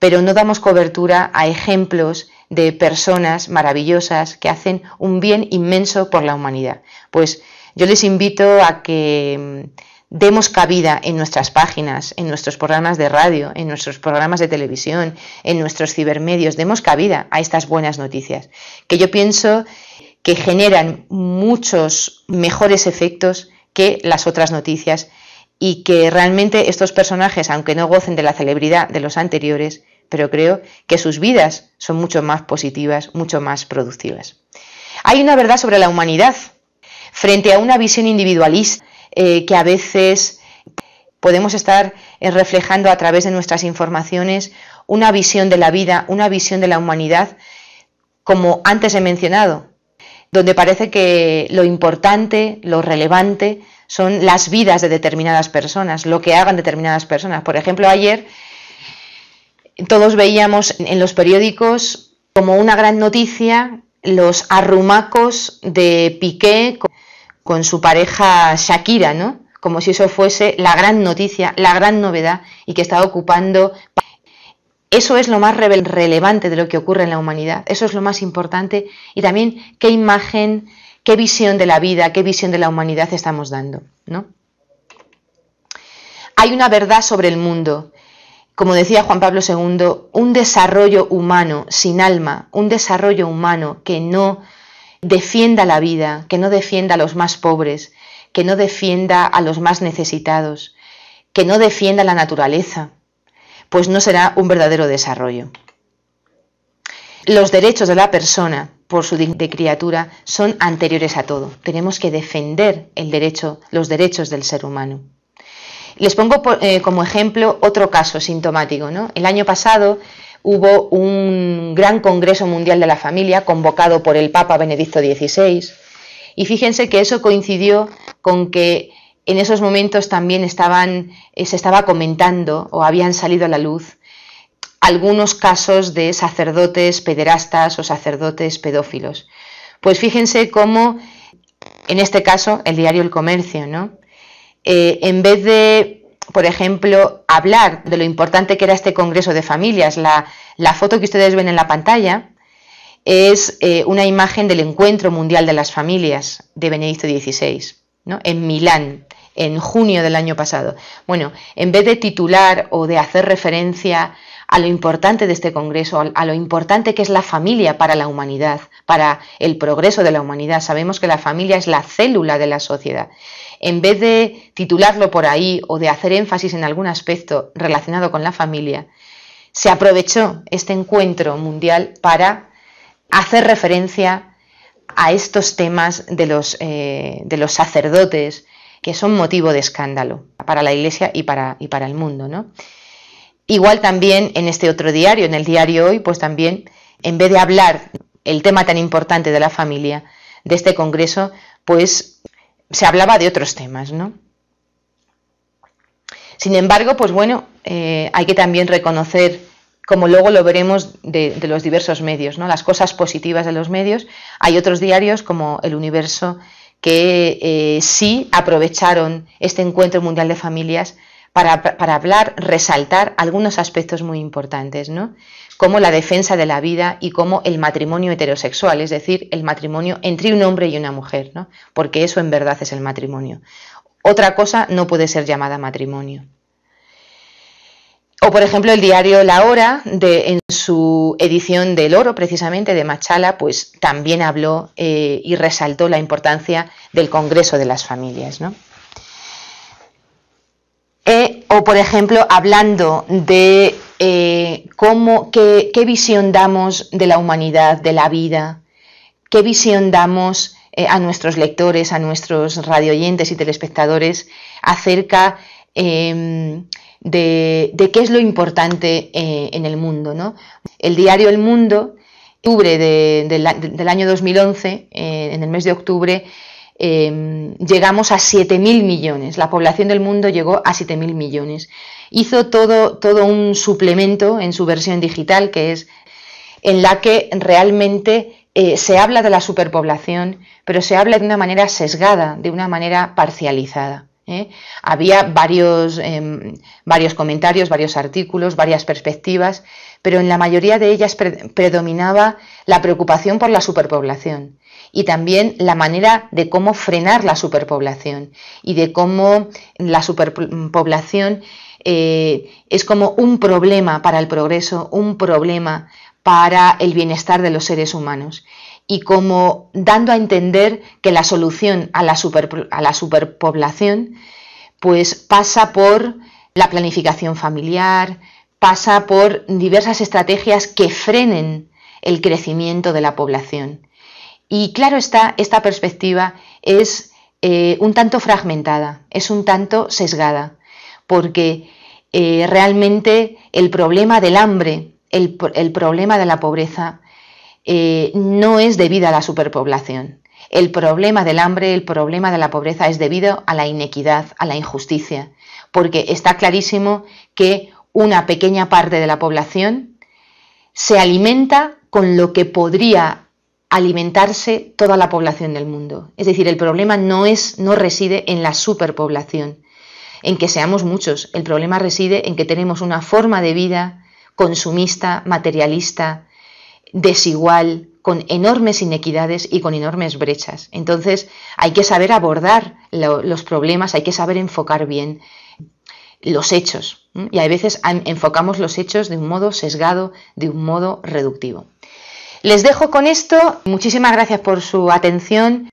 pero no damos cobertura a ejemplos de personas maravillosas que hacen un bien inmenso por la humanidad. Pues yo les invito a que mm, demos cabida en nuestras páginas, en nuestros programas de radio, en nuestros programas de televisión, en nuestros cibermedios, demos cabida a estas buenas noticias, que yo pienso que generan muchos mejores efectos que las otras noticias y que realmente estos personajes, aunque no gocen de la celebridad de los anteriores, pero creo que sus vidas son mucho más positivas, mucho más productivas. Hay una verdad sobre la humanidad. Frente a una visión individualista eh, que a veces podemos estar eh, reflejando a través de nuestras informaciones una visión de la vida, una visión de la humanidad, como antes he mencionado, donde parece que lo importante, lo relevante, son las vidas de determinadas personas, lo que hagan determinadas personas. Por ejemplo, ayer todos veíamos en los periódicos como una gran noticia los arrumacos de Piqué con su pareja Shakira, ¿no? Como si eso fuese la gran noticia, la gran novedad y que está ocupando. Eso es lo más relevante de lo que ocurre en la humanidad, eso es lo más importante y también qué imagen, qué visión de la vida, qué visión de la humanidad estamos dando, ¿no? Hay una verdad sobre el mundo, como decía Juan Pablo II, un desarrollo humano sin alma, un desarrollo humano que no defienda la vida, que no defienda a los más pobres, que no defienda a los más necesitados, que no defienda la naturaleza, pues no será un verdadero desarrollo. Los derechos de la persona, por su dignidad de criatura, son anteriores a todo. Tenemos que defender el derecho, los derechos del ser humano. Les pongo eh, como ejemplo otro caso sintomático. ¿no? El año pasado hubo un gran Congreso Mundial de la Familia convocado por el Papa Benedicto XVI. Y fíjense que eso coincidió con que en esos momentos también estaban, eh, se estaba comentando o habían salido a la luz algunos casos de sacerdotes pederastas o sacerdotes pedófilos. Pues fíjense cómo, en este caso, el diario El Comercio, ¿no? Eh, en vez de por ejemplo, hablar de lo importante que era este Congreso de Familias. La, foto que ustedes ven en la pantalla es eh, una imagen del Encuentro Mundial de las Familias de Benedicto XVI, ¿no? en Milán, en junio del año pasado. Bueno, en vez de titular o de hacer referencia a lo importante de este Congreso, a lo importante que es la familia para la humanidad, para el progreso de la humanidad. Sabemos que la familia es la célula de la sociedad en vez de titularlo por ahí o de hacer énfasis en algún aspecto relacionado con la familia, se aprovechó este encuentro mundial para hacer referencia a estos temas de los, eh, de los sacerdotes que son motivo de escándalo para la Iglesia y para, y para el mundo. ¿no? Igual también en este otro diario, en el diario hoy, pues también, en vez de hablar el tema tan importante de la familia, de este Congreso, pues se hablaba de otros temas, ¿no? Sin embargo, pues bueno, eh, hay que también reconocer, como luego lo veremos de, los diversos medios, ¿no? las cosas positivas de los medios. Hay otros diarios como El Universo que eh, sí aprovecharon este encuentro mundial de familias para, para hablar, resaltar algunos aspectos muy importantes. ¿no? como la defensa de la vida y como el matrimonio heterosexual, es decir, el matrimonio entre un hombre y una mujer, ¿no? porque eso en verdad es el matrimonio. Otra cosa no puede ser llamada matrimonio. O por ejemplo el diario La Hora, en su edición del oro precisamente de Machala, pues también habló eh, y resaltó la importancia del Congreso de las Familias. ¿no? Eh, o por ejemplo hablando de eh, cómo, qué, visión damos de la humanidad, de la vida, qué visión damos eh, a nuestros lectores, a nuestros radioyentes y telespectadores acerca em, de, qué es lo importante eh, en el mundo. El diario El Mundo, octubre del año 2011, en el mes de octubre, em, llegamos a 7.000 millones, la población del mundo llegó a 7.000 millones hizo todo, todo un suplemento en su versión digital, que es en la que realmente eh, se habla de la superpoblación, pero se habla de una manera sesgada, de una manera parcializada. ¿eh? Había varios, em, varios comentarios, varios artículos, varias perspectivas, pero en la mayoría de ellas predominaba la preocupación por la superpoblación y también la manera de cómo frenar la superpoblación y de cómo la superpoblación eh, es como un problema para el progreso, un problema para el bienestar de los seres humanos y como dando a entender que la solución a la, superpoblación pues pasa por la planificación familiar, pasa por diversas estrategias que frenen el crecimiento de la población. Y claro está, esta perspectiva es eh, un tanto fragmentada, es un tanto sesgada porque eh, realmente el problema del hambre, el, problema de la pobreza, eh, no es debido a la superpoblación. El problema del hambre, el problema de la pobreza es debido a la inequidad, a la injusticia, porque está clarísimo que una pequeña parte de la población se alimenta con lo que podría alimentarse toda la población del mundo. Es decir, el problema no es no reside en la superpoblación, en que seamos muchos. El problema reside en que tenemos una forma de vida consumista, materialista, desigual, con enormes inequidades y con enormes brechas. Entonces hay que saber abordar los problemas, hay que saber enfocar bien los hechos. Y a veces enfocamos los hechos de un modo sesgado, de un modo reductivo. Les dejo con esto. Muchísimas gracias por su atención.